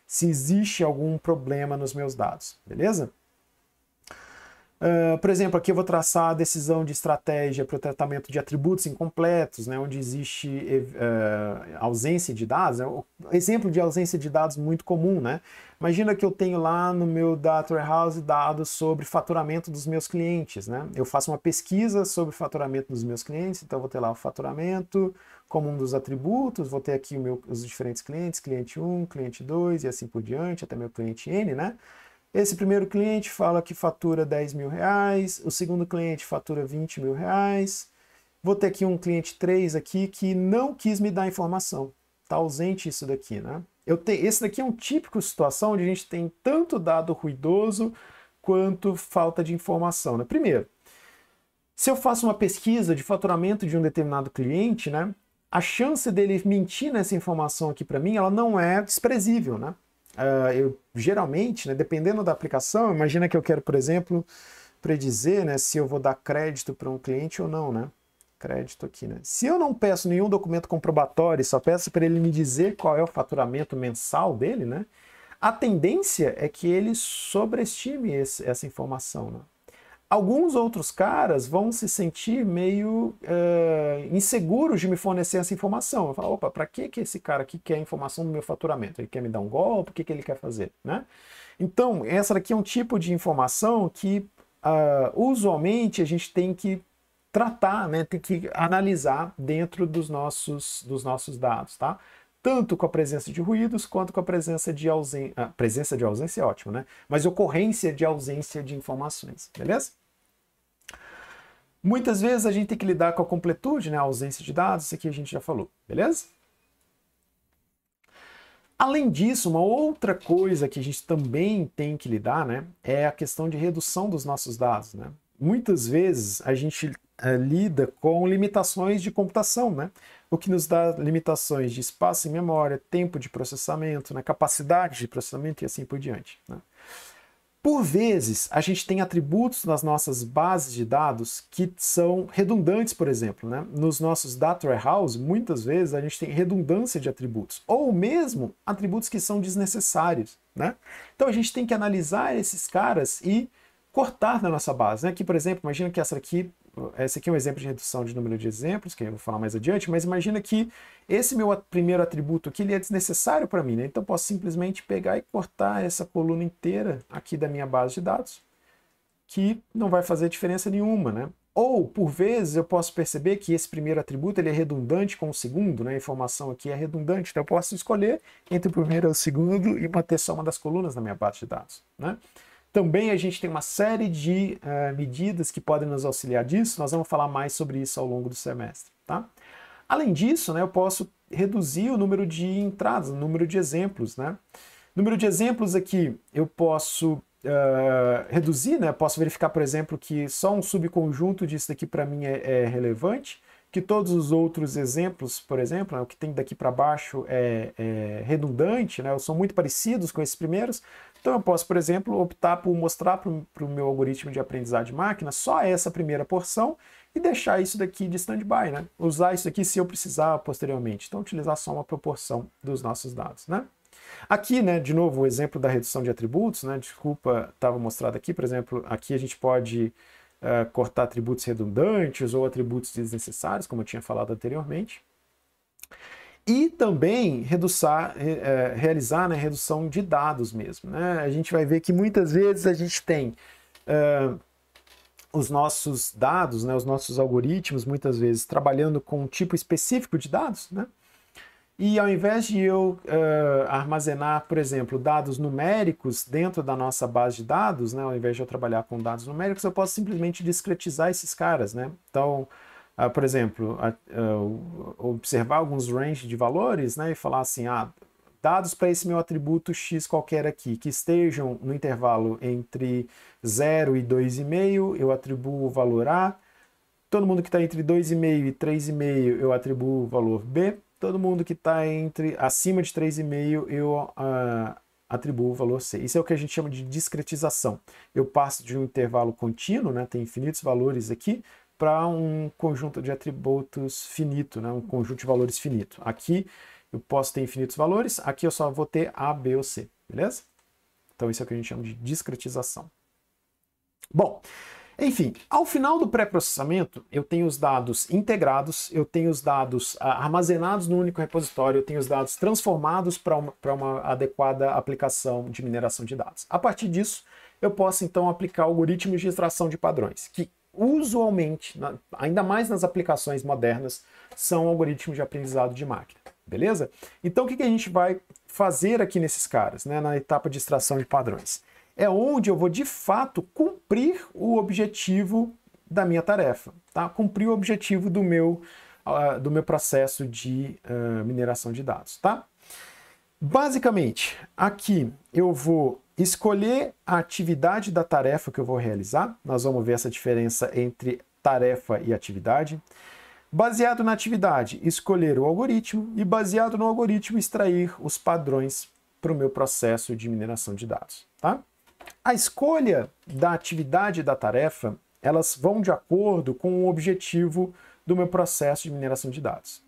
se existe algum problema nos meus dados, beleza? Uh, por exemplo, aqui eu vou traçar a decisão de estratégia para o tratamento de atributos incompletos, né, onde existe uh, ausência de dados. É exemplo de ausência de dados muito comum. Né? Imagina que eu tenho lá no meu Data Warehouse dados sobre faturamento dos meus clientes. Né? Eu faço uma pesquisa sobre faturamento dos meus clientes, então eu vou ter lá o faturamento, como um dos atributos, vou ter aqui meu, os diferentes clientes, cliente 1, cliente 2 e assim por diante, até meu cliente N, né? Esse primeiro cliente fala que fatura 10 mil reais, o segundo cliente fatura 20 mil reais. Vou ter aqui um cliente 3 aqui que não quis me dar informação. Está ausente isso daqui, né? Eu te, esse daqui é um típico situação onde a gente tem tanto dado ruidoso quanto falta de informação. Né? Primeiro, se eu faço uma pesquisa de faturamento de um determinado cliente, né, a chance dele mentir nessa informação aqui para mim, ela não é desprezível, né? Uh, eu geralmente, né, dependendo da aplicação, imagina que eu quero, por exemplo, predizer, né, se eu vou dar crédito para um cliente ou não, né? Crédito aqui, né? Se eu não peço nenhum documento comprobatório, só peço para ele me dizer qual é o faturamento mensal dele, né? A tendência é que ele sobreestime esse, essa informação, né? Alguns outros caras vão se sentir meio eh, inseguros de me fornecer essa informação. Eu falo, opa, para que, que esse cara aqui quer informação do meu faturamento? Ele quer me dar um golpe? O que, que ele quer fazer? Né? Então, essa daqui é um tipo de informação que uh, usualmente a gente tem que tratar, né? tem que analisar dentro dos nossos, dos nossos dados. Tá? tanto com a presença de ruídos quanto com a presença de ausência. Ah, presença de ausência é ótimo, né? Mas ocorrência de ausência de informações, beleza? Muitas vezes a gente tem que lidar com a completude, né? A ausência de dados, isso aqui a gente já falou, beleza? Além disso, uma outra coisa que a gente também tem que lidar, né? É a questão de redução dos nossos dados, né? Muitas vezes a gente eh, lida com limitações de computação, né? o que nos dá limitações de espaço e memória, tempo de processamento, né, capacidade de processamento e assim por diante. Né. Por vezes, a gente tem atributos nas nossas bases de dados que são redundantes, por exemplo. Né? Nos nossos data warehouse, muitas vezes a gente tem redundância de atributos, ou mesmo atributos que são desnecessários. Né? Então a gente tem que analisar esses caras e cortar na nossa base. Né? Aqui, por exemplo, imagina que essa aqui esse aqui é um exemplo de redução de número de exemplos, que eu vou falar mais adiante, mas imagina que esse meu primeiro atributo aqui ele é desnecessário para mim, né? Então eu posso simplesmente pegar e cortar essa coluna inteira aqui da minha base de dados, que não vai fazer diferença nenhuma, né? Ou, por vezes, eu posso perceber que esse primeiro atributo ele é redundante com o segundo, né? a informação aqui é redundante, então eu posso escolher entre o primeiro e o segundo e manter só uma das colunas na minha base de dados. Né? Também a gente tem uma série de uh, medidas que podem nos auxiliar disso, nós vamos falar mais sobre isso ao longo do semestre, tá? Além disso, né, eu posso reduzir o número de entradas, o número de exemplos, né? Número de exemplos aqui eu posso uh, reduzir, né? Posso verificar, por exemplo, que só um subconjunto disso daqui para mim é, é, relevante, que todos os outros exemplos, por exemplo, né, o que tem daqui para baixo é, é, redundante, né? são muito parecidos com esses primeiros, então eu posso, por exemplo, optar por mostrar para o meu algoritmo de aprendizagem de máquina só essa primeira porção e deixar isso daqui de stand-by, né? Usar isso aqui se eu precisar posteriormente. Então utilizar só uma proporção dos nossos dados, né? Aqui, né, de novo, o exemplo da redução de atributos, né, desculpa, estava mostrado aqui, por exemplo, aqui a gente pode uh, cortar atributos redundantes ou atributos desnecessários, como eu tinha falado anteriormente e também reduçar, é, realizar né, redução de dados mesmo. Né? A gente vai ver que muitas vezes a gente tem é, os nossos dados, né, os nossos algoritmos, muitas vezes trabalhando com um tipo específico de dados, né? E ao invés de eu é, armazenar, por exemplo, dados numéricos dentro da nossa base de dados, né, ao invés de eu trabalhar com dados numéricos, eu posso simplesmente discretizar esses caras, né? Então, ah, por exemplo, eh, observar alguns range de valores né, e falar assim, ah, dados para esse meu atributo x qualquer aqui, que estejam no intervalo entre 0 e 2,5, eu atribuo o valor A. Todo mundo que está entre 2,5 e 3,5, eu atribuo o valor B. Todo mundo que está entre acima de 3,5, eu ah, atribuo o valor C. Isso é o que a gente chama de discretização. Eu passo de um intervalo contínuo, né, tem infinitos valores aqui, para um conjunto de atributos finito, né? um conjunto de valores finito. Aqui eu posso ter infinitos valores, aqui eu só vou ter A, B ou C, beleza? Então isso é o que a gente chama de discretização. Bom, enfim, ao final do pré-processamento, eu tenho os dados integrados, eu tenho os dados ah, armazenados no único repositório, eu tenho os dados transformados para uma, uma adequada aplicação de mineração de dados. A partir disso, eu posso então aplicar algoritmos de extração de padrões, que usualmente, ainda mais nas aplicações modernas, são algoritmos de aprendizado de máquina. Beleza? Então o que, que a gente vai fazer aqui nesses caras, né, na etapa de extração de padrões? É onde eu vou de fato cumprir o objetivo da minha tarefa, tá? Cumprir o objetivo do meu, uh, do meu processo de uh, mineração de dados, tá? Basicamente, aqui eu vou Escolher a atividade da tarefa que eu vou realizar. Nós vamos ver essa diferença entre tarefa e atividade. Baseado na atividade, escolher o algoritmo e baseado no algoritmo, extrair os padrões para o meu processo de mineração de dados. Tá? A escolha da atividade e da tarefa, elas vão de acordo com o objetivo do meu processo de mineração de dados.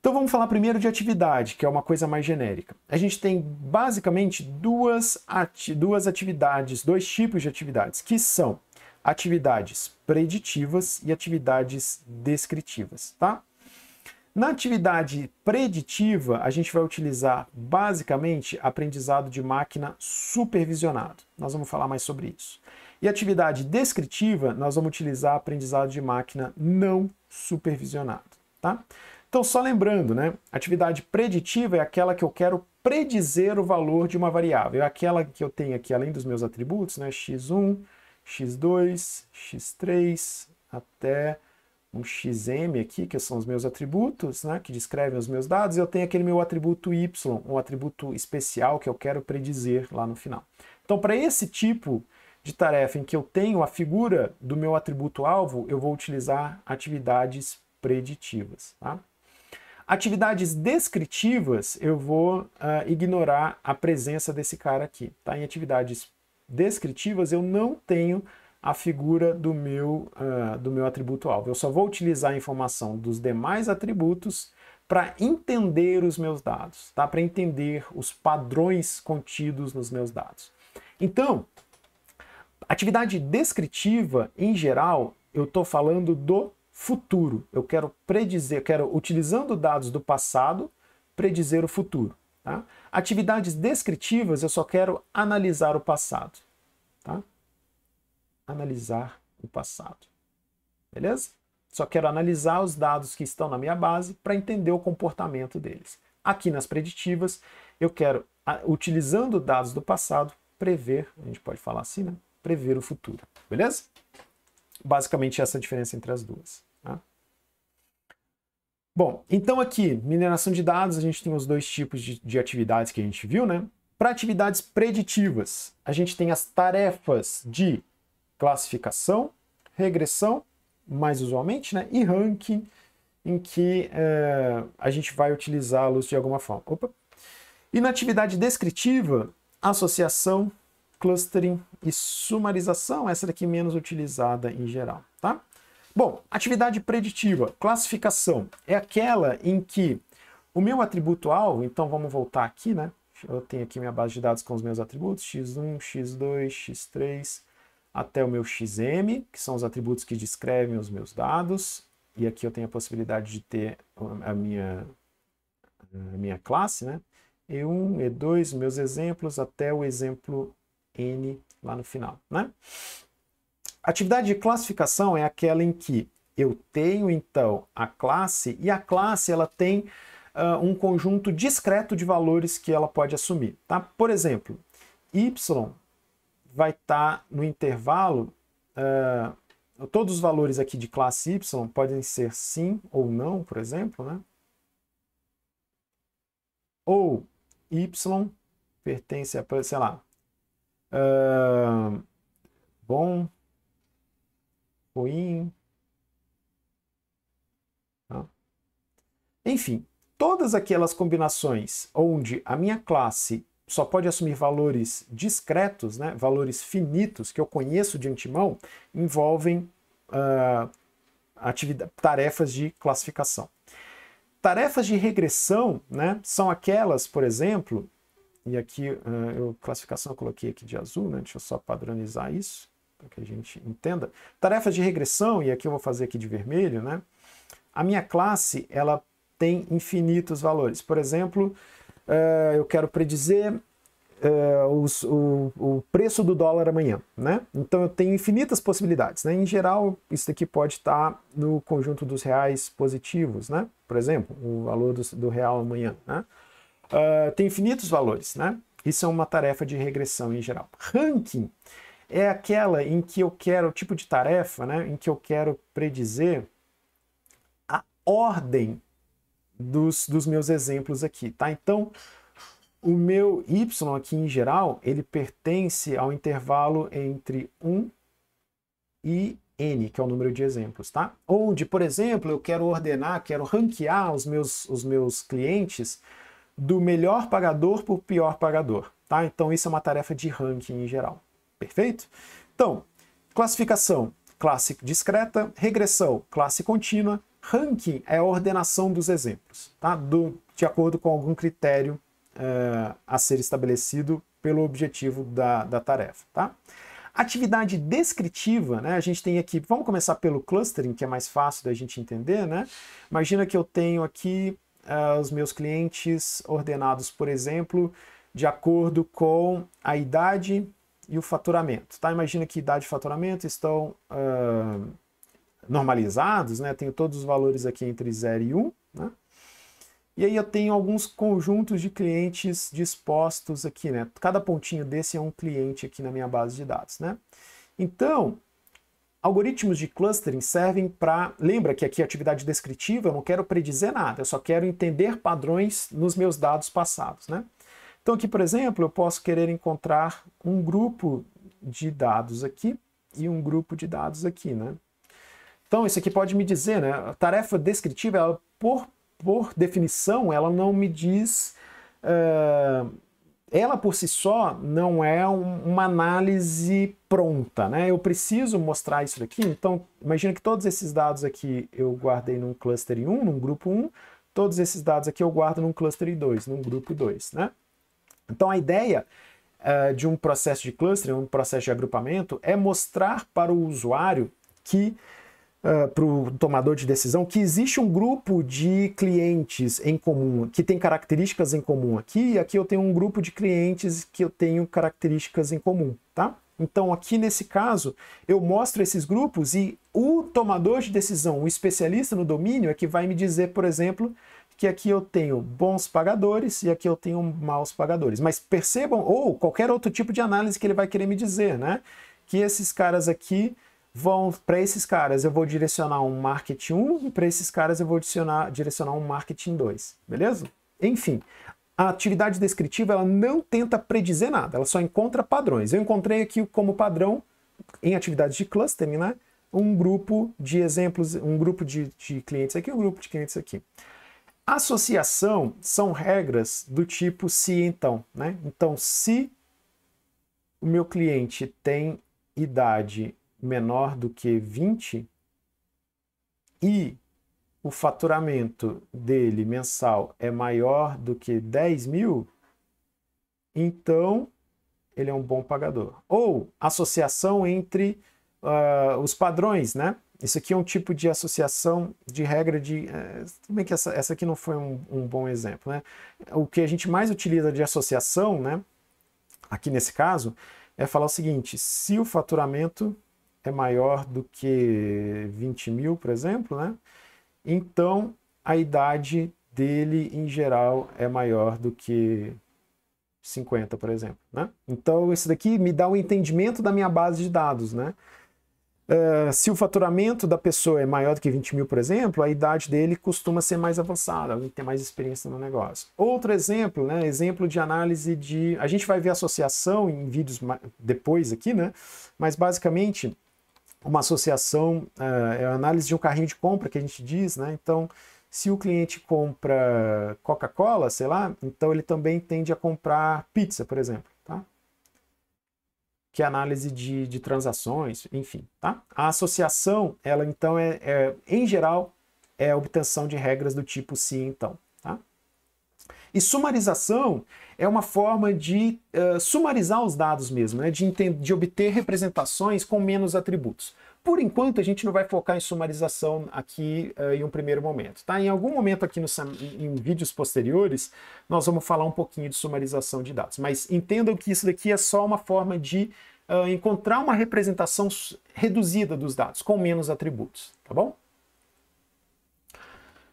Então vamos falar primeiro de atividade, que é uma coisa mais genérica. A gente tem basicamente duas, ati duas atividades, dois tipos de atividades, que são atividades preditivas e atividades descritivas, tá? Na atividade preditiva, a gente vai utilizar basicamente aprendizado de máquina supervisionado. Nós vamos falar mais sobre isso. E atividade descritiva, nós vamos utilizar aprendizado de máquina não supervisionado, tá? Então, só lembrando, né? Atividade preditiva é aquela que eu quero predizer o valor de uma variável. É aquela que eu tenho aqui, além dos meus atributos, né? x1, x2, x3, até um xm aqui, que são os meus atributos, né? Que descrevem os meus dados. E Eu tenho aquele meu atributo y, um atributo especial que eu quero predizer lá no final. Então, para esse tipo de tarefa em que eu tenho a figura do meu atributo alvo, eu vou utilizar atividades preditivas. Tá? Atividades descritivas, eu vou uh, ignorar a presença desse cara aqui. Tá? Em atividades descritivas, eu não tenho a figura do meu, uh, do meu atributo alvo. Eu só vou utilizar a informação dos demais atributos para entender os meus dados, tá? para entender os padrões contidos nos meus dados. Então, atividade descritiva, em geral, eu estou falando do futuro. Eu quero predizer, quero, utilizando dados do passado, predizer o futuro. Tá? Atividades descritivas, eu só quero analisar o passado. Tá? Analisar o passado. Beleza? Só quero analisar os dados que estão na minha base para entender o comportamento deles. Aqui nas preditivas, eu quero, utilizando dados do passado, prever, a gente pode falar assim, né? Prever o futuro. Beleza? Basicamente essa é a diferença entre as duas. Bom, então aqui, mineração de dados, a gente tem os dois tipos de, de atividades que a gente viu, né? Para atividades preditivas, a gente tem as tarefas de classificação, regressão, mais usualmente, né? E ranking, em que é, a gente vai utilizá-los de alguma forma. Opa. E na atividade descritiva, associação, clustering e sumarização, essa daqui menos utilizada em geral, tá? Bom, atividade preditiva, classificação, é aquela em que o meu atributo alvo, então vamos voltar aqui, né? Eu tenho aqui minha base de dados com os meus atributos, x1, x2, x3, até o meu xm, que são os atributos que descrevem os meus dados. E aqui eu tenho a possibilidade de ter a minha, a minha classe, né? E1, E2, meus exemplos, até o exemplo n lá no final, né? Atividade de classificação é aquela em que eu tenho então a classe e a classe ela tem uh, um conjunto discreto de valores que ela pode assumir, tá? Por exemplo, y vai estar tá no intervalo uh, todos os valores aqui de classe y podem ser sim ou não, por exemplo, né? Ou y pertence a, sei lá, uh, bom, coinho. Tá? Enfim, todas aquelas combinações onde a minha classe só pode assumir valores discretos, né, valores finitos que eu conheço de antemão, envolvem uh, tarefas de classificação. Tarefas de regressão né, são aquelas, por exemplo, e aqui uh, eu classificação eu coloquei aqui de azul, né, deixa eu só padronizar isso para que a gente entenda. Tarefas de regressão, e aqui eu vou fazer aqui de vermelho, né? A minha classe, ela tem infinitos valores. Por exemplo, uh, eu quero predizer uh, os, o, o, preço do dólar amanhã, né? Então eu tenho infinitas possibilidades, né? Em geral, isso daqui pode estar tá no conjunto dos reais positivos, né? Por exemplo, o valor do, do real amanhã, né? Uh, tem infinitos valores, né? Isso é uma tarefa de regressão em geral. Ranking é aquela em que eu quero, o tipo de tarefa, né, em que eu quero predizer a ordem dos, dos meus exemplos aqui, tá? Então, o meu y aqui em geral, ele pertence ao intervalo entre 1 e n, que é o número de exemplos, tá? Onde, por exemplo, eu quero ordenar, quero ranquear os meus, os meus clientes do melhor pagador para o pior pagador, tá? Então, isso é uma tarefa de ranking em geral. Perfeito? Então, classificação, classe discreta, regressão, classe contínua, ranking é a ordenação dos exemplos, tá? Do, de acordo com algum critério uh, a ser estabelecido pelo objetivo da, da tarefa, tá? Atividade descritiva, né? A gente tem aqui, vamos começar pelo clustering, que é mais fácil da gente entender, né? Imagina que eu tenho aqui uh, os meus clientes ordenados, por exemplo, de acordo com a idade, e o faturamento. Tá? Imagina que idade e faturamento estão uh, normalizados, né? tenho todos os valores aqui entre 0 e 1. Um, né? E aí eu tenho alguns conjuntos de clientes dispostos aqui, né? Cada pontinho desse é um cliente aqui na minha base de dados, né? Então, algoritmos de clustering servem para... Lembra que aqui é atividade descritiva, eu não quero predizer nada, eu só quero entender padrões nos meus dados passados, né? Então aqui, por exemplo, eu posso querer encontrar um grupo de dados aqui e um grupo de dados aqui, né? Então isso aqui pode me dizer, né? A tarefa descritiva, ela, por, por definição, ela não me diz... Uh, ela por si só não é um, uma análise pronta, né? Eu preciso mostrar isso daqui, então imagina que todos esses dados aqui eu guardei num cluster 1, num grupo 1, todos esses dados aqui eu guardo num cluster 2, num grupo 2, né? Então a ideia uh, de um processo de clustering, um processo de agrupamento, é mostrar para o usuário que Uh, para o tomador de decisão que existe um grupo de clientes em comum, que tem características em comum aqui, e aqui eu tenho um grupo de clientes que eu tenho características em comum, tá? Então, aqui nesse caso, eu mostro esses grupos e o tomador de decisão, o especialista no domínio, é que vai me dizer, por exemplo, que aqui eu tenho bons pagadores e aqui eu tenho maus pagadores. Mas percebam, ou qualquer outro tipo de análise que ele vai querer me dizer, né? Que esses caras aqui vão, para esses caras eu vou direcionar um marketing 1 e para esses caras eu vou direcionar, direcionar um marketing 2, beleza? Enfim, a atividade descritiva ela não tenta predizer nada, ela só encontra padrões. Eu encontrei aqui como padrão em atividades de clustering, né? Um grupo de exemplos, um grupo de, de clientes aqui, um grupo de clientes aqui. Associação são regras do tipo se então, né? Então, se o meu cliente tem idade menor do que 20 e o faturamento dele mensal é maior do que 10 mil, então ele é um bom pagador. Ou associação entre uh, os padrões, né? Isso aqui é um tipo de associação de regra de. É, bem que essa, essa aqui não foi um, um, bom exemplo, né? O que a gente mais utiliza de associação, né? Aqui nesse caso, é falar o seguinte: se o faturamento é maior do que 20 mil, por exemplo, né? Então a idade dele, em geral, é maior do que 50, por exemplo, né? Então isso daqui me dá o um entendimento da minha base de dados, né? Eh, se o faturamento da pessoa é maior do que 20 mil, por exemplo, a idade dele costuma ser mais avançada, alguém tem mais experiência no negócio. Outro exemplo, né? Exemplo de análise de. A gente vai ver associação em vídeos depois aqui, né? Mas basicamente, uma associação uh, é a análise de um carrinho de compra que a gente diz, né? Então, se o cliente compra Coca-Cola, sei lá, então ele também tende a comprar pizza, por exemplo que é análise de, de transações, enfim, tá? A associação, ela então é, é em geral, é obtenção de regras do tipo se então, tá? E sumarização é uma forma de uh, sumarizar os dados mesmo, né? de, de obter representações com menos atributos. Por enquanto, a gente não vai focar em sumarização aqui uh, em um primeiro momento. Tá? Em algum momento aqui no, em vídeos posteriores, nós vamos falar um pouquinho de sumarização de dados. Mas entendam que isso daqui é só uma forma de uh, encontrar uma representação reduzida dos dados, com menos atributos. Tá bom?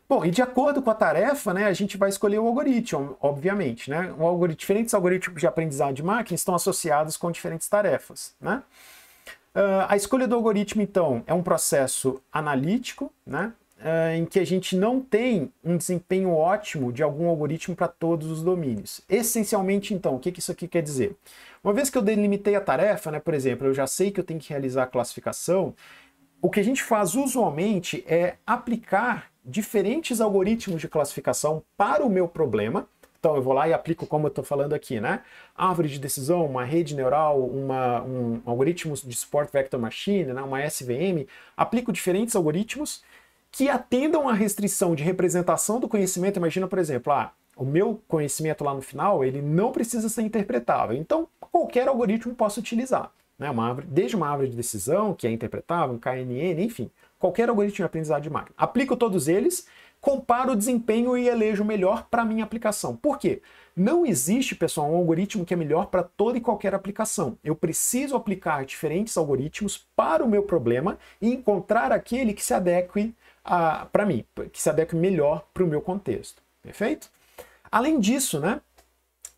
Bom, e de acordo com a tarefa, né, a gente vai escolher o algoritmo, obviamente. Né? algoritmo, diferentes algoritmos de aprendizado de máquina estão associados com diferentes tarefas. Né? Uh, a escolha do algoritmo, então, é um processo analítico, né? Uh, em que a gente não tem um desempenho ótimo de algum algoritmo para todos os domínios. Essencialmente, então, o que, que isso aqui quer dizer? Uma vez que eu delimitei a tarefa, né, por exemplo, eu já sei que eu tenho que realizar a classificação, o que a gente faz usualmente é aplicar diferentes algoritmos de classificação para o meu problema então eu vou lá e aplico como eu estou falando aqui, né? Árvore de decisão, uma rede neural, uma, um algoritmo de support vector machine, né? uma SVM. Aplico diferentes algoritmos que atendam a restrição de representação do conhecimento. Imagina, por exemplo, ah, o meu conhecimento lá no final, ele não precisa ser interpretável. Então, qualquer algoritmo posso utilizar. Né? Uma árvore, desde uma árvore de decisão, que é interpretável, um KNN, enfim. Qualquer algoritmo de aprendizado de máquina. Aplico todos eles comparo o desempenho e elejo o melhor para minha aplicação. Por quê? Não existe, pessoal, um algoritmo que é melhor para toda e qualquer aplicação. Eu preciso aplicar diferentes algoritmos para o meu problema e encontrar aquele que se adeque para mim, que se adeque melhor para o meu contexto. Perfeito? Além disso, né?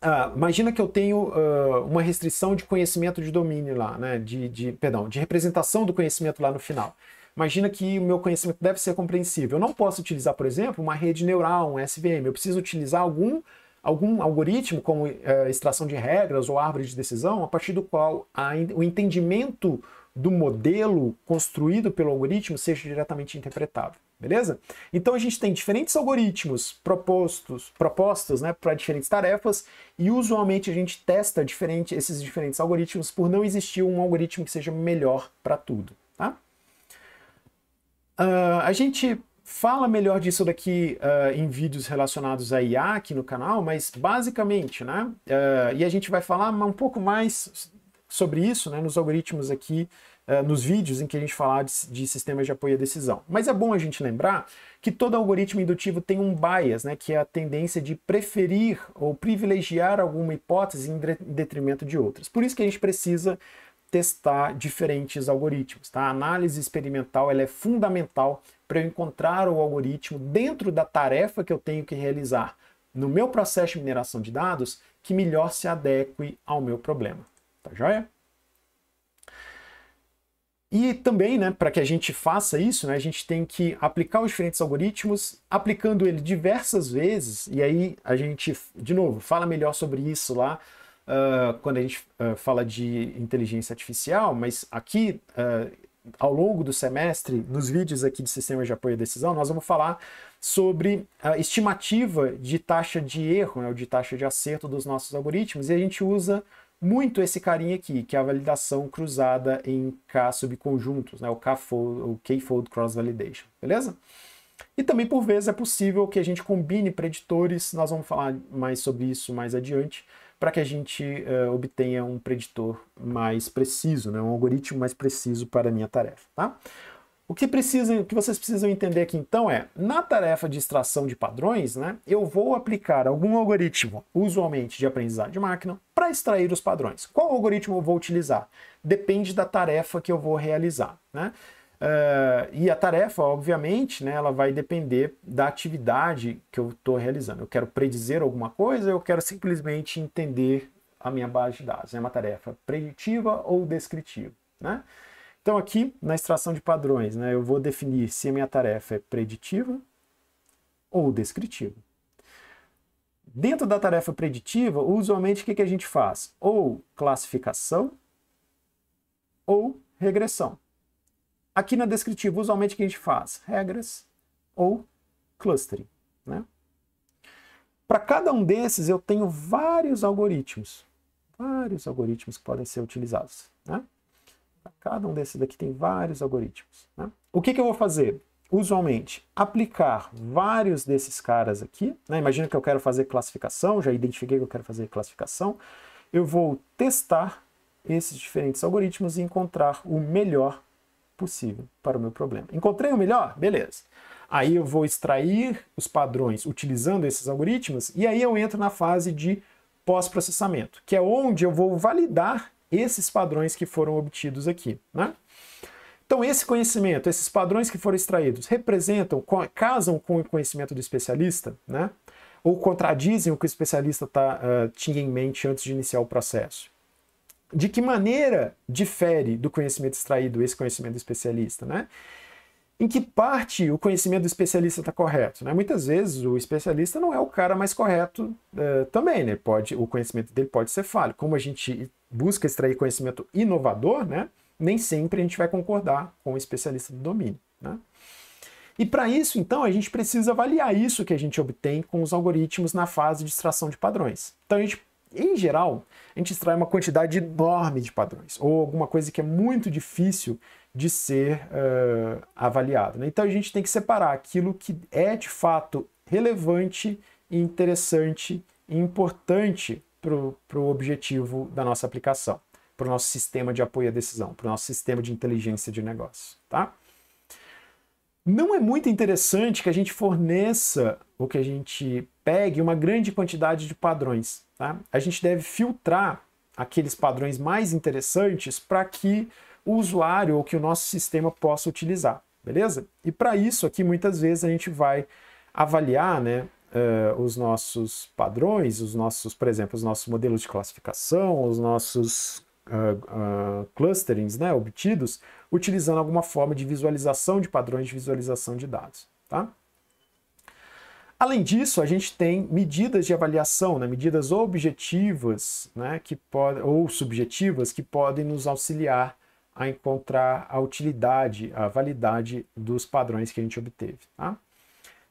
Uh, imagina que eu tenho uh, uma restrição de conhecimento de domínio lá, né? De, de, perdão, de representação do conhecimento lá no final. Imagina que o meu conhecimento deve ser compreensível. Eu não posso utilizar, por exemplo, uma rede neural, um SVM. Eu preciso utilizar algum, algum algoritmo, como é, extração de regras ou árvore de decisão, a partir do qual a, o entendimento do modelo construído pelo algoritmo seja diretamente interpretável. Beleza? Então a gente tem diferentes algoritmos propostos, propostos né, para diferentes tarefas e usualmente a gente testa diferente, esses diferentes algoritmos por não existir um algoritmo que seja melhor para tudo. Tá? Uh, a gente fala melhor disso daqui uh, em vídeos relacionados a IA aqui no canal, mas basicamente, né? Uh, e a gente vai falar um pouco mais sobre isso né, nos algoritmos aqui, uh, nos vídeos em que a gente falar de, de, sistemas de apoio à decisão. Mas é bom a gente lembrar que todo algoritmo indutivo tem um bias, né, que é a tendência de preferir ou privilegiar alguma hipótese em, em detrimento de outras. Por isso que a gente precisa testar diferentes algoritmos. Tá? A análise experimental ela é fundamental para eu encontrar o algoritmo dentro da tarefa que eu tenho que realizar no meu processo de mineração de dados que melhor se adeque ao meu problema. Tá joia? E também, né, para que a gente faça isso, né, a gente tem que aplicar os diferentes algoritmos, aplicando ele diversas vezes, e aí a gente, de novo, fala melhor sobre isso lá uh, quando a gente uh, fala de inteligência artificial, mas aqui, uh, ao longo do semestre, nos vídeos aqui de sistemas de apoio à decisão, nós vamos falar sobre a estimativa de taxa de erro, né, ou de taxa de acerto dos nossos algoritmos, e a gente usa muito esse carinha aqui, que é a validação cruzada em K subconjuntos, né, o K-fold K-fold cross validation, beleza? E também por vezes é possível que a gente combine preditores, nós vamos falar mais sobre isso mais adiante, para que a gente uh, obtenha um preditor mais preciso, né? um algoritmo mais preciso para a minha tarefa. Tá? O que, precisam, o que vocês precisam entender aqui então é, na tarefa de extração de padrões, né, eu vou aplicar algum algoritmo, usualmente de aprendizagem de máquina, para extrair os padrões. Qual algoritmo eu vou utilizar? Depende da tarefa que eu vou realizar. Né? Uh, e a tarefa, obviamente, né, ela vai depender da atividade que eu estou realizando. Eu quero predizer alguma coisa, eu quero simplesmente entender a minha base de dados. É uma tarefa preditiva ou descritiva. Né? Então, aqui na extração de padrões, né, eu vou definir se a minha tarefa é preditiva ou descritiva. Dentro da tarefa preditiva, usualmente o que, que a gente faz? Ou classificação ou regressão. Aqui na descritiva, usualmente o que a gente faz? Regras ou clustering. Né? Para cada um desses, eu tenho vários algoritmos. Vários algoritmos que podem ser utilizados. Né? Para cada um desses daqui tem vários algoritmos. Né? O que, que eu vou fazer? usualmente aplicar vários desses caras aqui, né? imagina que eu quero fazer classificação, já identifiquei que eu quero fazer classificação, eu vou testar esses diferentes algoritmos e encontrar o melhor possível para o meu problema. Encontrei o melhor? Beleza. Aí eu vou extrair os padrões utilizando esses algoritmos e aí eu entro na fase de pós-processamento, que é onde eu vou validar esses padrões que foram obtidos aqui, né? Então, esse conhecimento, esses padrões que foram extraídos, representam, casam com o conhecimento do especialista, né? Ou contradizem o que o especialista tá, uh, tinha em mente antes de iniciar o processo de que maneira difere do conhecimento extraído esse conhecimento do especialista, né? Em que parte o conhecimento do especialista está correto? Né? Muitas vezes o especialista não é o cara mais correto uh, também, né? Pode, o conhecimento dele pode ser falho. Como a gente busca extrair conhecimento inovador, né? Nem sempre a gente vai concordar com o especialista do domínio, né? E para isso, então, a gente precisa avaliar isso que a gente obtém com os algoritmos na fase de extração de padrões. Então, a gente em geral, a gente extrai uma quantidade enorme de padrões, ou alguma coisa que é muito difícil de ser uh, Né? Então a gente tem que separar aquilo que é de fato relevante, interessante e importante para o objetivo da nossa aplicação, para o nosso sistema de apoio à decisão, para o nosso sistema de inteligência de negócio. Tá? Não é muito interessante que a gente forneça ou que a gente pegue uma grande quantidade de padrões Tá? A gente deve filtrar aqueles padrões mais interessantes para que o usuário ou que o nosso sistema possa utilizar, beleza? E para isso aqui, muitas vezes a gente vai avaliar, né, uh, os nossos padrões, os nossos, por exemplo, os nossos modelos de classificação, os nossos uh, uh, clusterings, né, obtidos, utilizando alguma forma de visualização de padrões de visualização de dados, tá? Além disso, a gente tem medidas de avaliação, né? medidas objetivas né? que pode, ou subjetivas que podem nos auxiliar a encontrar a utilidade, a validade dos padrões que a gente obteve. Tá?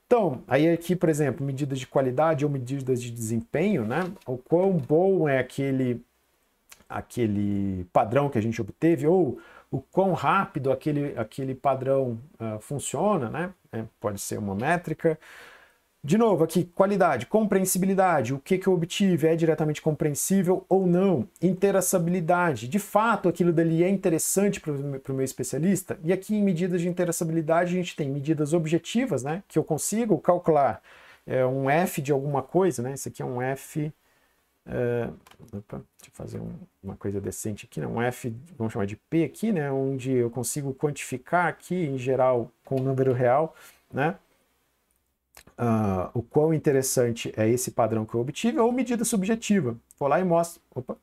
Então, aí aqui, por exemplo, medidas de qualidade ou medidas de desempenho, né? O quão bom é aquele, aquele padrão que a gente obteve, ou o quão rápido aquele, aquele padrão uh, funciona, né? É, pode ser uma métrica. De novo, aqui, qualidade, compreensibilidade, o que, que eu obtive é diretamente compreensível ou não, interessabilidade de fato aquilo dali é interessante para o meu especialista, e aqui em medidas de interessabilidade a gente tem medidas objetivas, né, que eu consigo calcular é, um F de alguma coisa, né, isso aqui é um F, é, opa, deixa eu fazer um, uma coisa decente aqui, né, um F, vamos chamar de P aqui, né, onde eu consigo quantificar aqui, em geral, com o número real, né, uh, o quão interessante é esse padrão que eu obtive, ou medida subjetiva. Vou lá e mostro. Opa.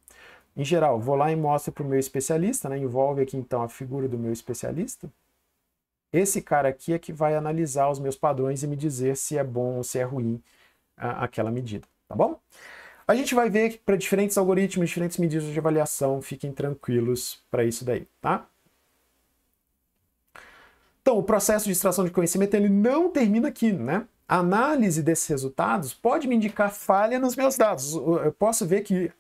Em geral, vou lá e mostro para o meu especialista, né? envolve aqui então a figura do meu especialista. Esse cara aqui é que vai analisar os meus padrões e me dizer se é bom ou se é ruim aquela medida, tá bom? A gente vai ver para diferentes algoritmos, diferentes medidas de avaliação, fiquem tranquilos para isso daí, tá? Então, o processo de extração de conhecimento ele não termina aqui, né? análise desses resultados pode me indicar falha nos meus dados. Eu posso ver que uh,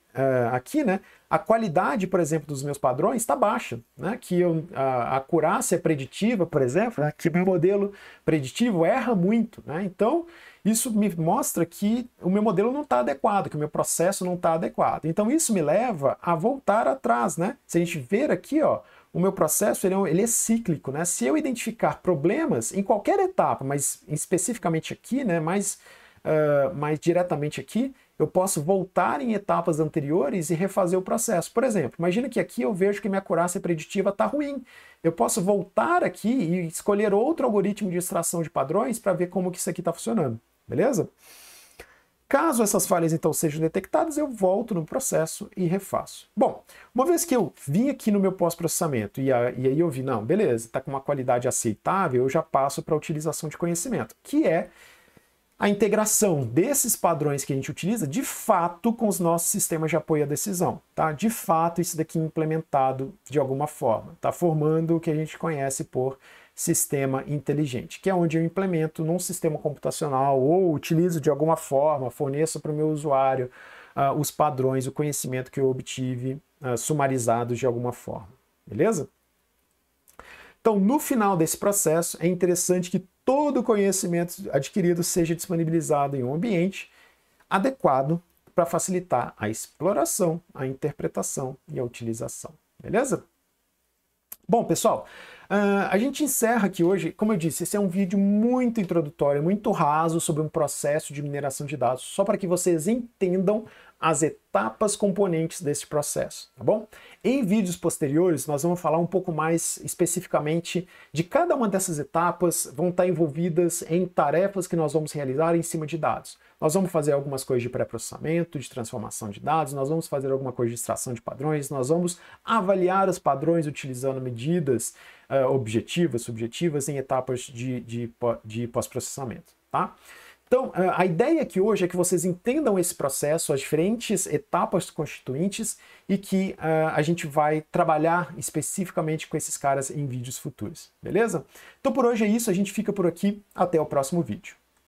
aqui, né, a qualidade, por exemplo, dos meus padrões está baixa, né? Que eu, a, a acurácia preditiva, por exemplo, né, que meu modelo preditivo erra muito, né? Então isso me mostra que o meu modelo não está adequado, que o meu processo não está adequado. Então isso me leva a voltar atrás, né? Se a gente ver aqui, ó, o meu processo ele é, ele é, cíclico, né? Se eu identificar problemas em qualquer etapa, mas especificamente aqui, né? Mais, uh, mais diretamente aqui, eu posso voltar em etapas anteriores e refazer o processo. Por exemplo, imagina que aqui eu vejo que minha curácia preditiva está ruim. Eu posso voltar aqui e escolher outro algoritmo de extração de padrões para ver como que isso aqui está funcionando. Beleza? Caso essas falhas então sejam detectadas, eu volto no processo e refaço. Bom, uma vez que eu vim aqui no meu pós-processamento e, aí eu vi, não, beleza, está com uma qualidade aceitável, eu já passo para a utilização de conhecimento, que é a integração desses padrões que a gente utiliza de fato com os nossos sistemas de apoio à decisão, tá? De fato, isso daqui é implementado de alguma forma, tá formando o que a gente conhece por sistema inteligente, que é onde eu implemento num sistema computacional ou utilizo de alguma forma, forneço para o meu usuário uh, os padrões, o conhecimento que eu obtive uh, sumarizados de alguma forma. Beleza? Então, no final desse processo, é interessante que todo o conhecimento adquirido seja disponibilizado em um ambiente adequado para facilitar a exploração, a interpretação e a utilização. Beleza? Bom, pessoal, Uh, a gente encerra aqui hoje, como eu disse, esse é um vídeo muito introdutório, muito raso sobre um processo de mineração de dados, só para que vocês entendam as etapas componentes desse processo, tá bom? Em vídeos posteriores, nós vamos falar um pouco mais especificamente de cada uma dessas etapas, vão estar envolvidas em tarefas que nós vamos realizar em cima de dados. Nós vamos fazer algumas coisas de pré-processamento, de transformação de dados, nós vamos fazer alguma coisa de extração de padrões, nós vamos avaliar os padrões utilizando medidas uh, objetivas, subjetivas em etapas de, de, de pós-processamento, tá? Então, eh, a ideia aqui hoje é que vocês entendam esse processo, as diferentes etapas constituintes e que uh, a gente vai trabalhar especificamente com esses caras em vídeos futuros, beleza? Então, por hoje é isso, a gente fica por aqui, até o próximo vídeo.